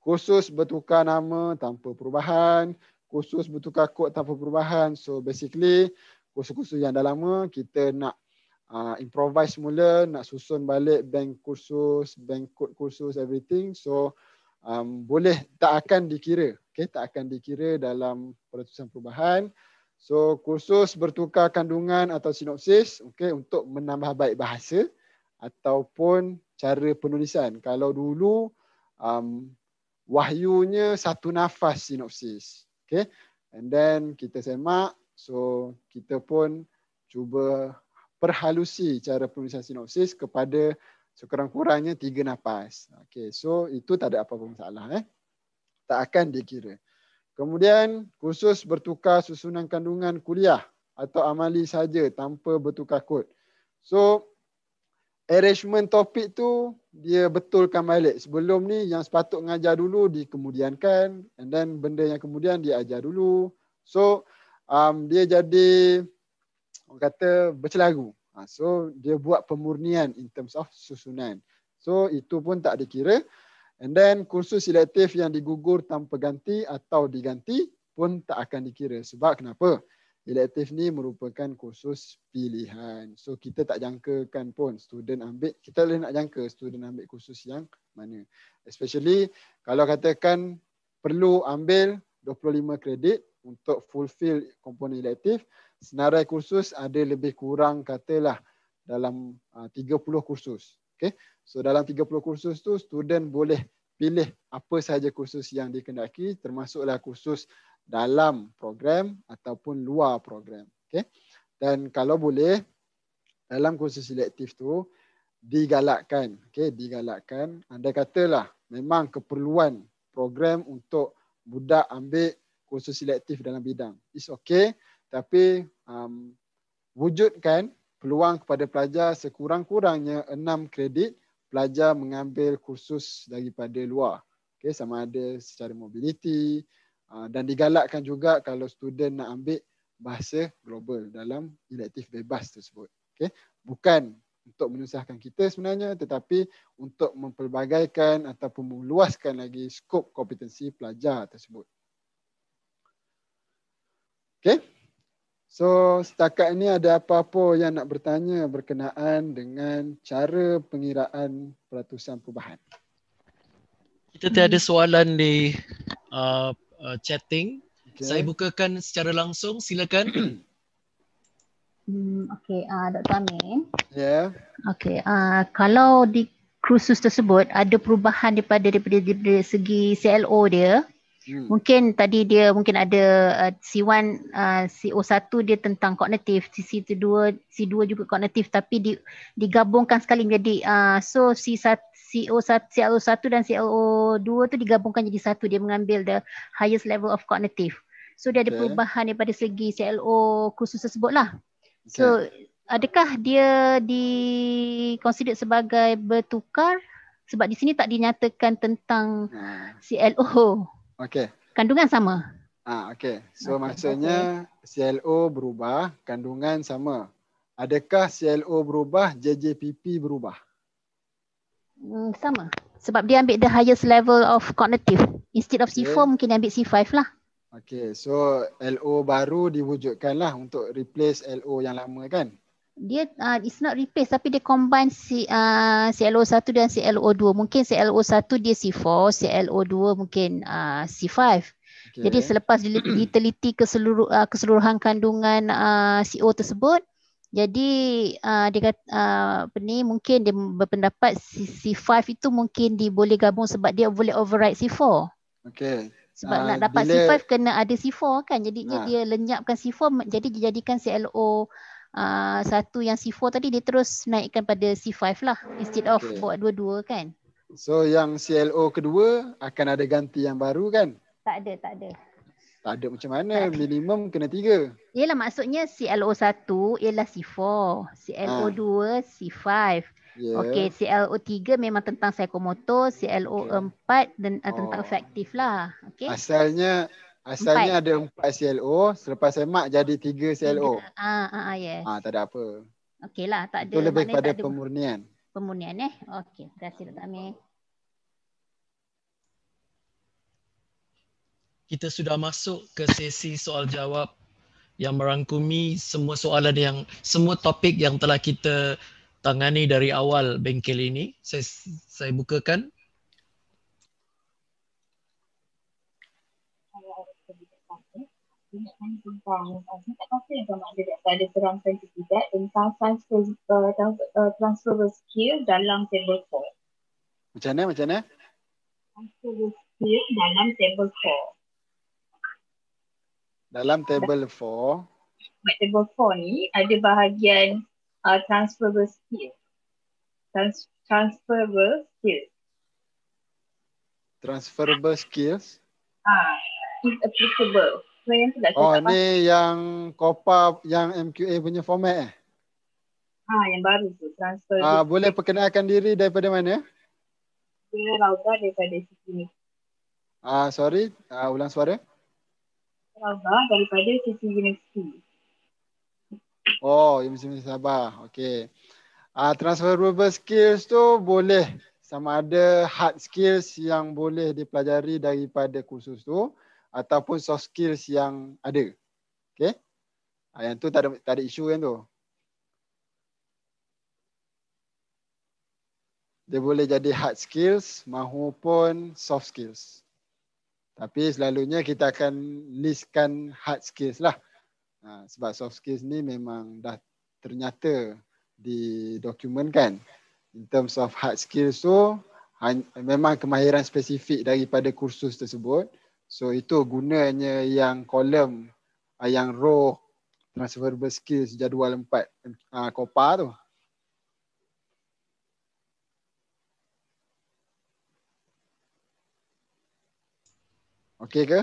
kursus bertukar nama tanpa perubahan, kursus bertukar kod tanpa perubahan. So basically kursus-kursus yang dah lama kita nak uh, improvise semula, nak susun balik bank kursus, bank kod kursus, everything. So um, boleh tak akan dikira. Okay, tak akan dikira dalam peratusan perubahan. So kursus bertukar kandungan atau sinopsis okay, untuk menambah baik bahasa ataupun cara penulisan. Kalau dulu um, wahyunya satu nafas sinopsis. Okay. And then kita semak. So kita pun cuba perhalusi cara penulisan sinopsis kepada sekurang-kurangnya tiga nafas. Okay. So itu tak ada apa-apa masalah. Eh. Tak akan dikira. Kemudian khusus bertukar susunan kandungan kuliah atau amali saja tanpa bertukar kod. So arrangement topik tu dia betulkan balik. Sebelum ni yang sepatut ngajar dulu dikemudiankan and then benda yang kemudian dia ajar dulu. So um, dia jadi orang kata bercelagu. Ha, so dia buat pemurnian in terms of susunan. So itu pun tak dikira. And then kursus selektif yang digugur tanpa ganti atau diganti pun tak akan dikira. Sebab kenapa? elektif ni merupakan kursus pilihan. So kita tak jangkakan pun student ambil, kita boleh nak jangka student ambil kursus yang mana. Especially kalau katakan perlu ambil 25 kredit untuk fulfill komponen elektif, senarai kursus ada lebih kurang katalah dalam 30 ah, kursus. Okay. So dalam 30 kursus tu student boleh pilih apa sahaja kursus yang dikendaki termasuklah kursus dalam program ataupun luar program. Okay. Dan kalau boleh dalam kursus selektif tu digalakkan. Okay, digalakkan. Anda katalah memang keperluan program untuk budak ambil kursus selektif dalam bidang. It's okay. Tapi um, wujudkan peluang kepada pelajar sekurang-kurangnya enam kredit pelajar mengambil kursus daripada luar. Okay, sama ada secara mobiliti uh, dan digalakkan juga kalau student nak ambil bahasa global dalam elektif bebas tersebut. Okay, bukan untuk menyusahkan kita sebenarnya tetapi untuk memperbagaikan ataupun meluaskan lagi skop kompetensi pelajar tersebut. Okay. So setakat ini ada apa-apa yang nak bertanya berkenaan dengan cara pengiraan peratusan perubahan? Kita tiada soalan di uh, uh, chatting. Okay. Saya bukakan secara langsung. Silakan. Hmm, okay, uh, Dr. Amin. Ya. Yeah. Okay, uh, kalau di kursus tersebut ada perubahan daripada, daripada, daripada segi CLO dia, Hmm. Mungkin tadi dia mungkin ada uh, C1 uh, CO1 dia tentang kognitif, C2 C2 juga kognitif tapi di, digabungkan sekali menjadi uh, so C1 CO1 CO1 dan CO2 tu digabungkan jadi satu dia mengambil the highest level of kognitif. So dia ada okay. perubahan daripada segi CLO khusus tersebut lah. So adakah dia di consider sebagai bertukar sebab di sini tak dinyatakan tentang hmm. CLO. Okey. Kandungan sama. Ah okey. So okay. maksudnya CLO berubah, kandungan sama. Adakah CLO berubah, JJPP berubah? Hmm sama. Sebab dia ambil the highest level of cognitive. Instead of okay. C4 mungkin dia ambil C5 lah. Okey. So LO baru diwujudkanlah untuk replace LO yang lama kan? dia uh, it's not replace tapi dia combine c uh, CLO1 dan CLO2. Mungkin CLO1 dia C4, CLO2 mungkin uh, C5. Okay. Jadi selepas diteliti keseluruh, uh, keseluruhan kandungan uh, CO tersebut, jadi uh, dia kata, uh, apa ni mungkin dia berpendapat C- C5 itu mungkin dia boleh gabung sebab dia boleh override C4. Okay. Sebab uh, nak dapat bila... C5 kena ada C4 kan. Jadi nah. dia lenyapkan C4 jadi dijadikan CLO Ah, satu yang C4 tadi dia terus naikkan pada C5 lah instead of okay. buat dua-dua kan. So yang CLO kedua akan ada ganti yang baru kan? Tak ada, tak ada. Tak ada macam mana minimum kena tiga. Yalah maksudnya clo satu ialah C4, CLO2 ha. Ah. C5. Yeah. Okay, clo tiga memang tentang psikomotor, clo empat okay. dan ah, tentang efektif oh. lah. Okay. Asalnya Asalnya empat. ada empat CLO, selepas semak jadi tiga CLO. Ah, ah, ah yes. Ah, tak ada apa. Okey lah, tak ada. Itu lebih kepada pemurnian. Pemurnian eh. Okey, terima kasih Dr. Amir. Kita sudah masuk ke sesi soal jawab yang merangkumi semua soalan yang semua topik yang telah kita tangani dari awal bengkel ini. Saya, saya bukakan Ini tentang uh, ah, Saya tak tahu sama ada Dr. ada terangkan ke tidak Tentang transfer, uh, uh transfer uh, skill dalam table four Macam mana? Macam mana? Transfer skill dalam table four Dalam table four Dalam table four ni ada bahagian uh, transfer skill Trans Transferable skill Transferable skills? Ah, uh, it's applicable frame Oh ni yang COPPA yang MQA punya format eh? Ha yang baru tu transfer Ah di- Boleh perkenalkan diri daripada mana? Saya Rauga daripada Siti Ah ha, sorry uh, ulang suara Rauga daripada Siti University Oh, Universiti Sabah. Okay. Uh, ah, transferable skills tu boleh sama ada hard skills yang boleh dipelajari daripada kursus tu ataupun soft skills yang ada. Okay. Ah, yang tu tak ada, tak ada isu yang tu. Dia boleh jadi hard skills maupun soft skills. Tapi selalunya kita akan listkan hard skills lah. Ha, sebab soft skills ni memang dah ternyata didokumentkan. In terms of hard skills tu, memang kemahiran spesifik daripada kursus tersebut. So itu gunanya yang kolom uh, ah, yang row transferable skills jadual empat uh, ah, COPA tu. Okey ke?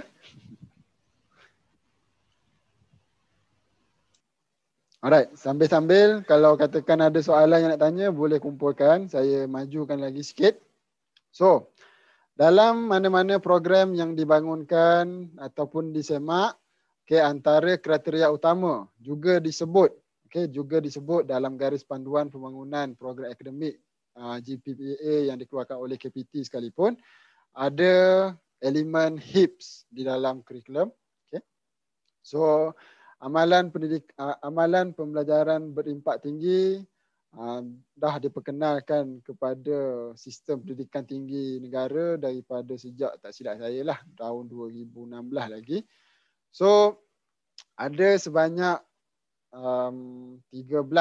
Alright, sambil-sambil kalau katakan ada soalan yang nak tanya boleh kumpulkan. Saya majukan lagi sikit. So, dalam mana-mana program yang dibangunkan ataupun disemak okay, antara kriteria utama juga disebut okay, juga disebut dalam garis panduan pembangunan program akademik uh, ah, GPPA yang dikeluarkan oleh KPT sekalipun ada elemen HIPS di dalam kurikulum okay. so amalan pendidik uh, amalan pembelajaran berimpak tinggi Ah, dah diperkenalkan kepada sistem pendidikan tinggi negara daripada sejak tak silap saya lah tahun 2016 lagi. So ada sebanyak um, 13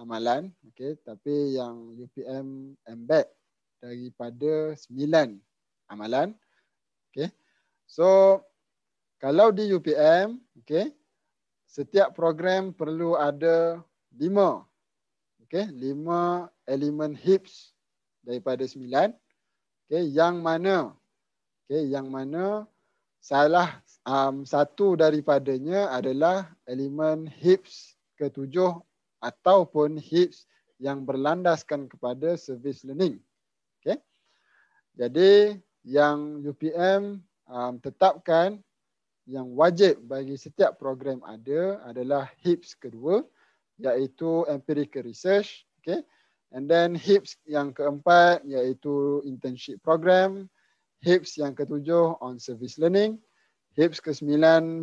amalan okay, tapi yang UPM embed daripada 9 amalan. Okay. So kalau di UPM okay, setiap program perlu ada okey lima elemen hips daripada sembilan okey yang mana okey yang mana salah um, satu daripadanya adalah elemen hips ketujuh ataupun hips yang berlandaskan kepada service learning okey jadi yang UPM um, tetapkan yang wajib bagi setiap program ada adalah HIPS kedua iaitu empirical research okay and then hips yang keempat iaitu internship program hips yang ketujuh on service learning hips ke-9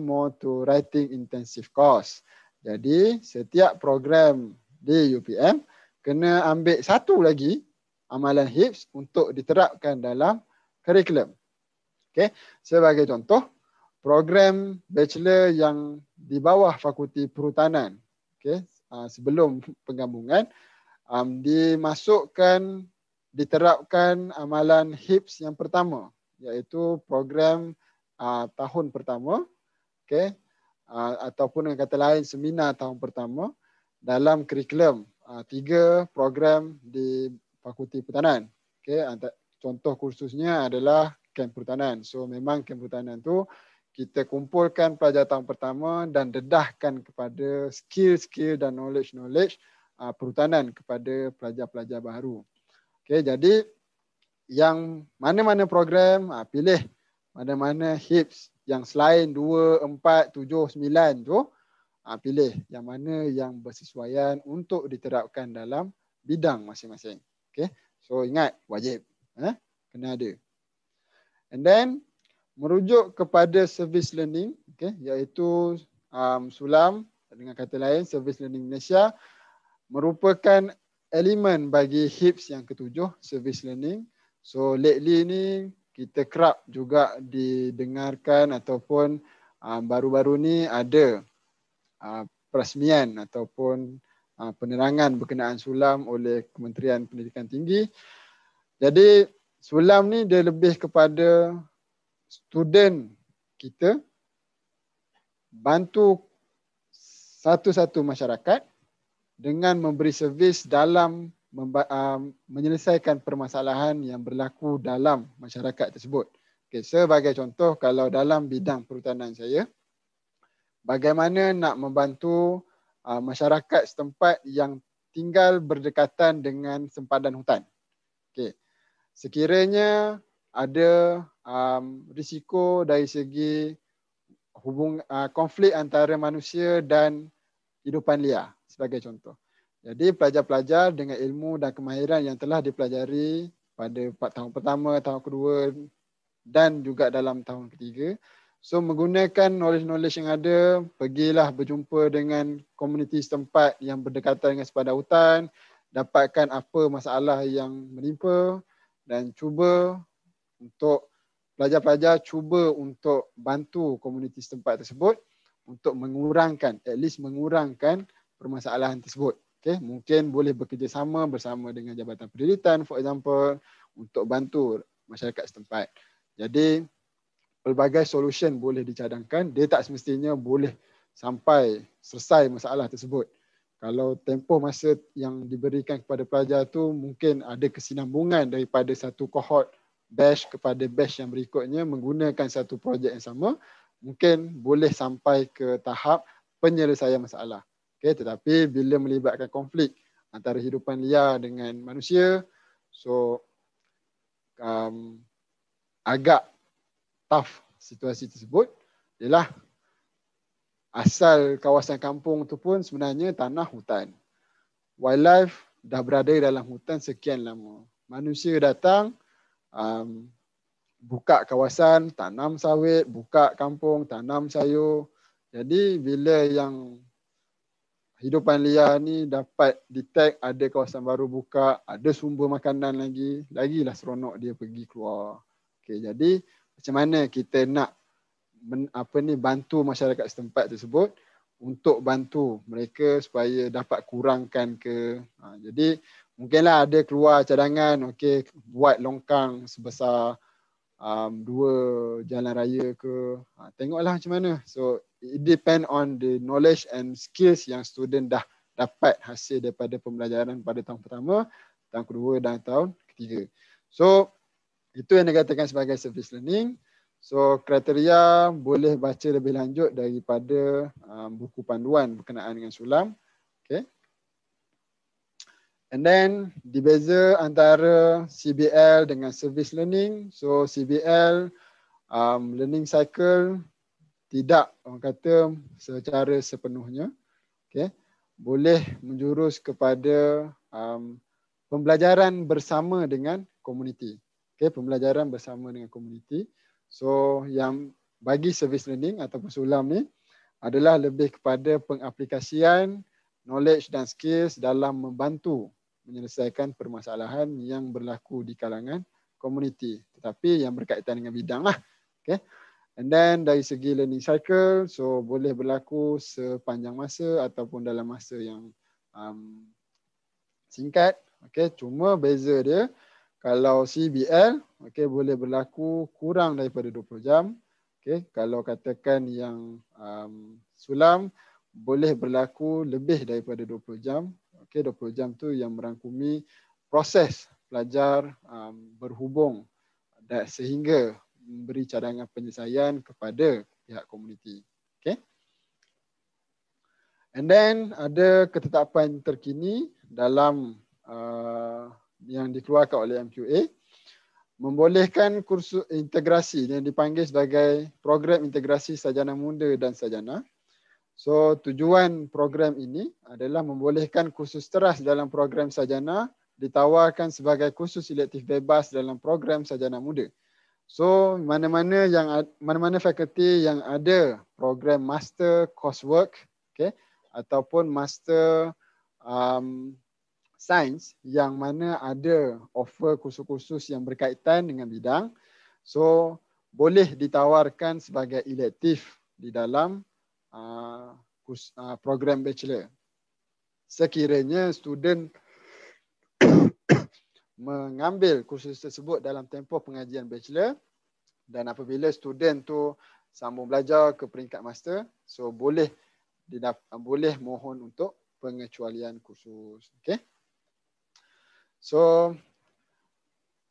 more to writing intensive course jadi setiap program di UPM kena ambil satu lagi amalan hips untuk diterapkan dalam curriculum okay sebagai contoh program bachelor yang di bawah fakulti perhutanan okay Ah, sebelum penggabungan um, dimasukkan diterapkan amalan HIPS yang pertama iaitu program uh, tahun pertama okey uh, ah, ataupun dengan kata lain seminar tahun pertama dalam kurikulum uh, tiga program di fakulti pertanian okey contoh kursusnya adalah kem pertanian so memang kem pertanian tu kita kumpulkan pelajar tahun pertama dan dedahkan kepada skill-skill dan knowledge-knowledge uh, perhutanan kepada pelajar-pelajar baru. Okay, jadi yang mana-mana program, uh, pilih mana-mana HIPS yang selain 2, 4, 7, 9 tu, uh, pilih yang mana yang bersesuaian untuk diterapkan dalam bidang masing-masing. Okay, so ingat wajib. Eh? Kena ada. And then merujuk kepada service learning okay, iaitu um, sulam dengan kata lain service learning Malaysia merupakan elemen bagi HIPS yang ketujuh service learning. So lately ni kita kerap juga didengarkan ataupun um, baru-baru ni ada uh, perasmian ataupun uh, penerangan berkenaan sulam oleh Kementerian Pendidikan Tinggi. Jadi sulam ni dia lebih kepada student kita bantu satu-satu masyarakat dengan memberi servis dalam uh, menyelesaikan permasalahan yang berlaku dalam masyarakat tersebut. Okay, sebagai contoh, kalau dalam bidang perhutanan saya, bagaimana nak membantu uh, masyarakat setempat yang tinggal berdekatan dengan sempadan hutan. Okay. Sekiranya ada um, risiko dari segi hubung uh, konflik antara manusia dan hidupan liar sebagai contoh. Jadi pelajar-pelajar dengan ilmu dan kemahiran yang telah dipelajari pada tahun pertama, tahun kedua dan juga dalam tahun ketiga. So menggunakan knowledge-knowledge yang ada, pergilah berjumpa dengan komuniti setempat yang berdekatan dengan sepadan hutan, dapatkan apa masalah yang menimpa dan cuba untuk pelajar-pelajar cuba untuk bantu komuniti setempat tersebut untuk mengurangkan at least mengurangkan permasalahan tersebut. Okay, mungkin boleh bekerjasama bersama dengan jabatan pendidikan for example untuk bantu masyarakat setempat. Jadi pelbagai solution boleh dicadangkan, dia tak semestinya boleh sampai selesai masalah tersebut. Kalau tempoh masa yang diberikan kepada pelajar tu mungkin ada kesinambungan daripada satu cohort batch kepada batch yang berikutnya menggunakan satu projek yang sama mungkin boleh sampai ke tahap penyelesaian masalah. Okay, tetapi bila melibatkan konflik antara hidupan liar dengan manusia, so um, agak tough situasi tersebut ialah asal kawasan kampung tu pun sebenarnya tanah hutan. Wildlife dah berada dalam hutan sekian lama. Manusia datang um, buka kawasan, tanam sawit, buka kampung, tanam sayur. Jadi bila yang hidupan liar ni dapat detect ada kawasan baru buka, ada sumber makanan lagi, lagilah seronok dia pergi keluar. Okay, jadi macam mana kita nak men, apa ni bantu masyarakat setempat tersebut untuk bantu mereka supaya dapat kurangkan ke. Ha, jadi mungkinlah ada keluar cadangan okey buat longkang sebesar um, dua jalan raya ke ha, tengoklah macam mana so it depend on the knowledge and skills yang student dah dapat hasil daripada pembelajaran pada tahun pertama tahun kedua dan tahun ketiga so itu yang dikatakan sebagai service learning So kriteria boleh baca lebih lanjut daripada um, buku panduan berkenaan dengan sulam. Okay. And then dibeza antara CBL dengan service learning. So CBL um, learning cycle tidak orang kata secara sepenuhnya. Okay. Boleh menjurus kepada um, pembelajaran bersama dengan komuniti. Okay, pembelajaran bersama dengan komuniti. So yang bagi service learning atau sulam ni adalah lebih kepada pengaplikasian knowledge dan skills dalam membantu menyelesaikan permasalahan yang berlaku di kalangan komuniti tetapi yang berkaitan dengan bidang lah. Okay. And then dari segi learning cycle, so boleh berlaku sepanjang masa ataupun dalam masa yang um, singkat. Okay. Cuma beza dia kalau CBL okay, boleh berlaku kurang daripada 20 jam. Okay. Kalau katakan yang um, sulam boleh berlaku lebih daripada 20 jam Okay, 20 jam tu yang merangkumi proses pelajar um, berhubung dan sehingga memberi cadangan penyelesaian kepada pihak komuniti. Okay. And then ada ketetapan terkini dalam uh, yang dikeluarkan oleh MQA membolehkan kursus integrasi yang dipanggil sebagai program integrasi sajana muda dan sajana So tujuan program ini adalah membolehkan kursus teras dalam program sajana ditawarkan sebagai kursus elektif bebas dalam program sajana muda. So mana-mana yang mana-mana fakulti yang ada program master coursework okay, ataupun master um, science yang mana ada offer kursus-kursus yang berkaitan dengan bidang. So boleh ditawarkan sebagai elektif di dalam uh, program bachelor. Sekiranya student mengambil kursus tersebut dalam tempoh pengajian bachelor dan apabila student tu sambung belajar ke peringkat master, so boleh didap- boleh mohon untuk pengecualian kursus. Okay. So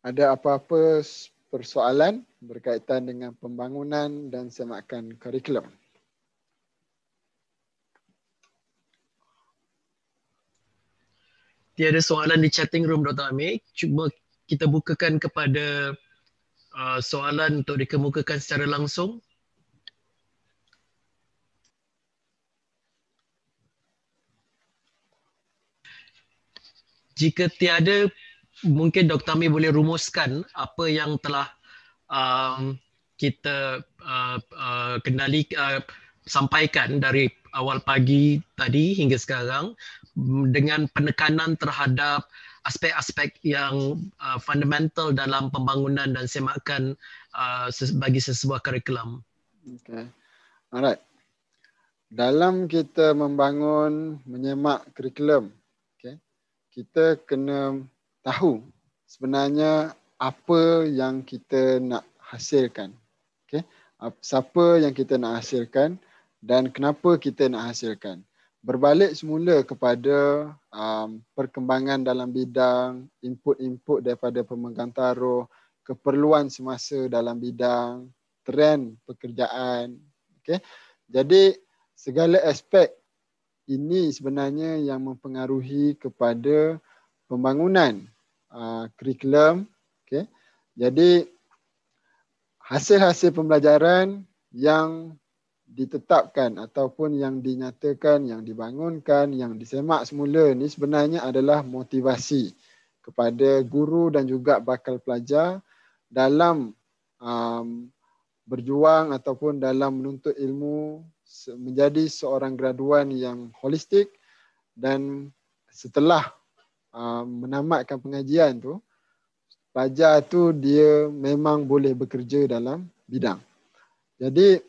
ada apa-apa persoalan berkaitan dengan pembangunan dan semakan kurikulum. tiada soalan di chatting room Dr. Amir. Cuma kita bukakan kepada uh, soalan untuk dikemukakan secara langsung. Jika tiada, mungkin Dr. Amir boleh rumuskan apa yang telah um, kita uh, uh, kendali uh, sampaikan dari awal pagi tadi hingga sekarang dengan penekanan terhadap aspek-aspek yang uh, fundamental dalam pembangunan dan semakan uh, bagi sesebuah kurikulum. Okay. Alright. Dalam kita membangun menyemak kurikulum, okay, kita kena tahu sebenarnya apa yang kita nak hasilkan. Okay. Siapa yang kita nak hasilkan dan kenapa kita nak hasilkan berbalik semula kepada um, perkembangan dalam bidang input-input daripada pemegang taruh, keperluan semasa dalam bidang, trend pekerjaan. Okay. Jadi segala aspek ini sebenarnya yang mempengaruhi kepada pembangunan uh, kurikulum. Uh, okay. Jadi hasil-hasil pembelajaran yang ditetapkan ataupun yang dinyatakan, yang dibangunkan, yang disemak semula ni sebenarnya adalah motivasi kepada guru dan juga bakal pelajar dalam um, berjuang ataupun dalam menuntut ilmu menjadi seorang graduan yang holistik dan setelah um, menamatkan pengajian tu pelajar tu dia memang boleh bekerja dalam bidang. Jadi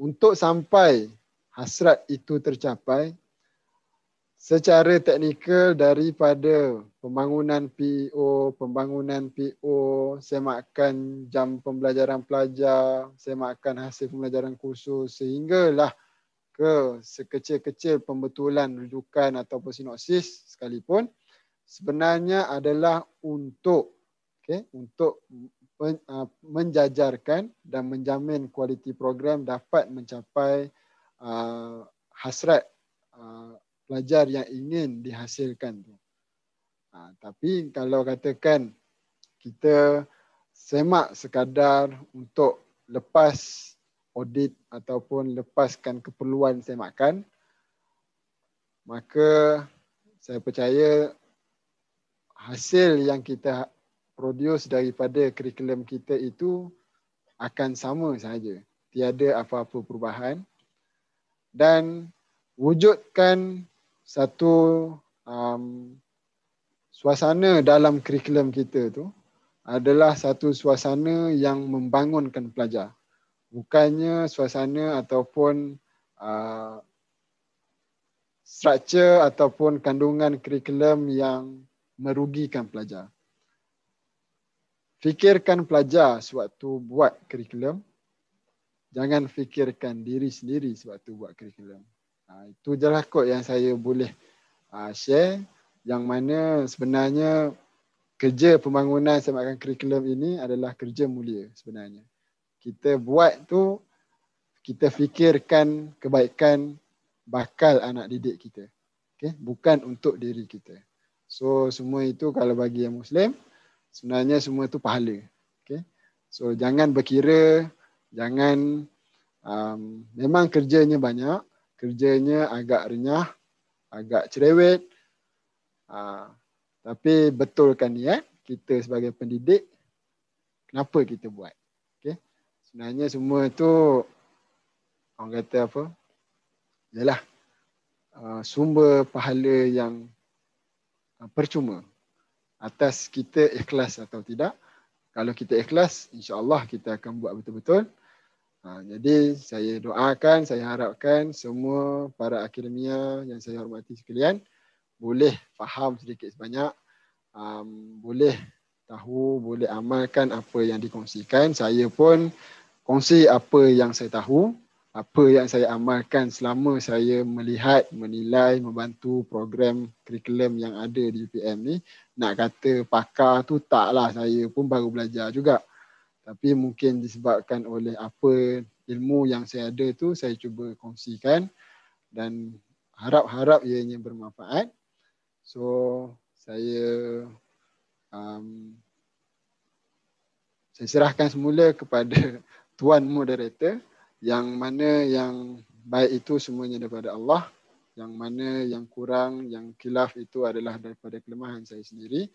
untuk sampai hasrat itu tercapai secara teknikal daripada pembangunan PO, e pembangunan PO, semakan jam pembelajaran pelajar, semakan hasil pembelajaran kursus sehinggalah ke sekecil-kecil pembetulan rujukan atau sinopsis sekalipun sebenarnya adalah untuk okay, untuk Ah, menjajarkan dan menjamin kualiti program dapat mencapai uh, hasrat uh, pelajar yang ingin dihasilkan tu. Uh, tapi kalau katakan kita semak sekadar untuk lepas audit ataupun lepaskan keperluan semakan maka saya percaya hasil yang kita produce daripada curriculum kita itu akan sama sahaja. Tiada apa-apa perubahan. Dan wujudkan satu um, suasana dalam curriculum kita tu adalah satu suasana yang membangunkan pelajar. Bukannya suasana ataupun uh, structure ataupun kandungan curriculum yang merugikan pelajar. Fikirkan pelajar sewaktu buat kurikulum. Jangan fikirkan diri sendiri sewaktu buat kurikulum. Ha, itu jelah kot yang saya boleh uh, share. Yang mana sebenarnya kerja pembangunan semakan kurikulum ini adalah kerja mulia sebenarnya. Kita buat tu kita fikirkan kebaikan bakal anak didik kita. Okay? Bukan untuk diri kita. So semua itu kalau bagi yang Muslim, sebenarnya semua itu pahala. Okay. So jangan berkira, jangan um, memang kerjanya banyak, kerjanya agak renyah, agak cerewet. Uh, tapi betulkan ni ya, eh? kita sebagai pendidik, kenapa kita buat? Okay. Sebenarnya semua itu, orang kata apa? Yalah, uh, sumber pahala yang ah, percuma atas kita ikhlas atau tidak. Kalau kita ikhlas, insyaAllah kita akan buat betul-betul. Ha, jadi saya doakan, saya harapkan semua para akademia yang saya hormati sekalian boleh faham sedikit sebanyak, um, boleh tahu, boleh amalkan apa yang dikongsikan. Saya pun kongsi apa yang saya tahu, apa yang saya amalkan selama saya melihat, menilai, membantu program kurikulum yang ada di UPM ni nak kata pakar tu taklah saya pun baru belajar juga. Tapi mungkin disebabkan oleh apa ilmu yang saya ada tu saya cuba kongsikan dan harap-harap ianya bermanfaat. So saya um, saya serahkan semula kepada tuan moderator yang mana yang baik itu semuanya daripada Allah yang mana yang kurang, yang kilaf itu adalah daripada kelemahan saya sendiri.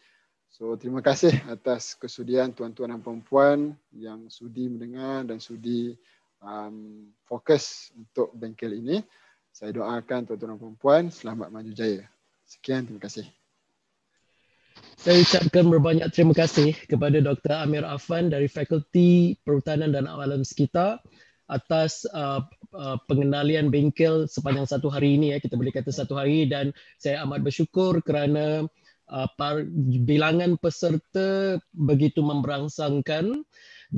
So terima kasih atas kesudian tuan-tuan dan puan-puan yang sudi mendengar dan sudi um, fokus untuk bengkel ini. Saya doakan tuan-tuan dan puan-puan selamat maju jaya. Sekian, terima kasih. Saya ucapkan berbanyak terima kasih kepada Dr. Amir Afan dari Fakulti Perhutanan dan Alam Sekitar atas uh, Uh, pengendalian bengkel sepanjang satu hari ini ya kita boleh kata satu hari dan saya amat bersyukur kerana uh, par, bilangan peserta begitu memberangsangkan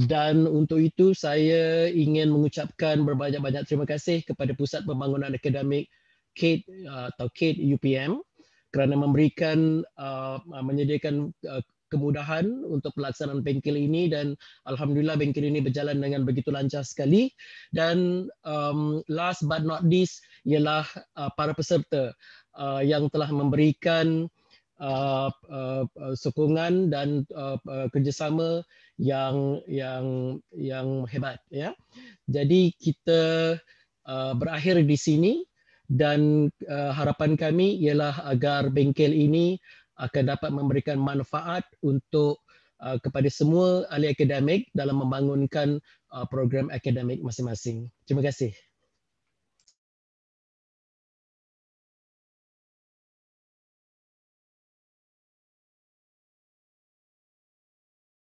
dan untuk itu saya ingin mengucapkan berbanyak-banyak terima kasih kepada Pusat Pembangunan Akademik KATE uh, atau KATE UPM kerana memberikan uh, menyediakan uh, kemudahan untuk pelaksanaan bengkel ini dan alhamdulillah bengkel ini berjalan dengan begitu lancar sekali dan um, last but not least ialah uh, para peserta uh, yang telah memberikan uh, uh, uh sokongan dan uh, uh, kerjasama yang yang yang hebat ya. Jadi kita uh, berakhir di sini dan uh, harapan kami ialah agar bengkel ini akan dapat memberikan manfaat untuk uh, kepada semua ahli akademik dalam membangunkan uh, program akademik masing-masing. Terima kasih.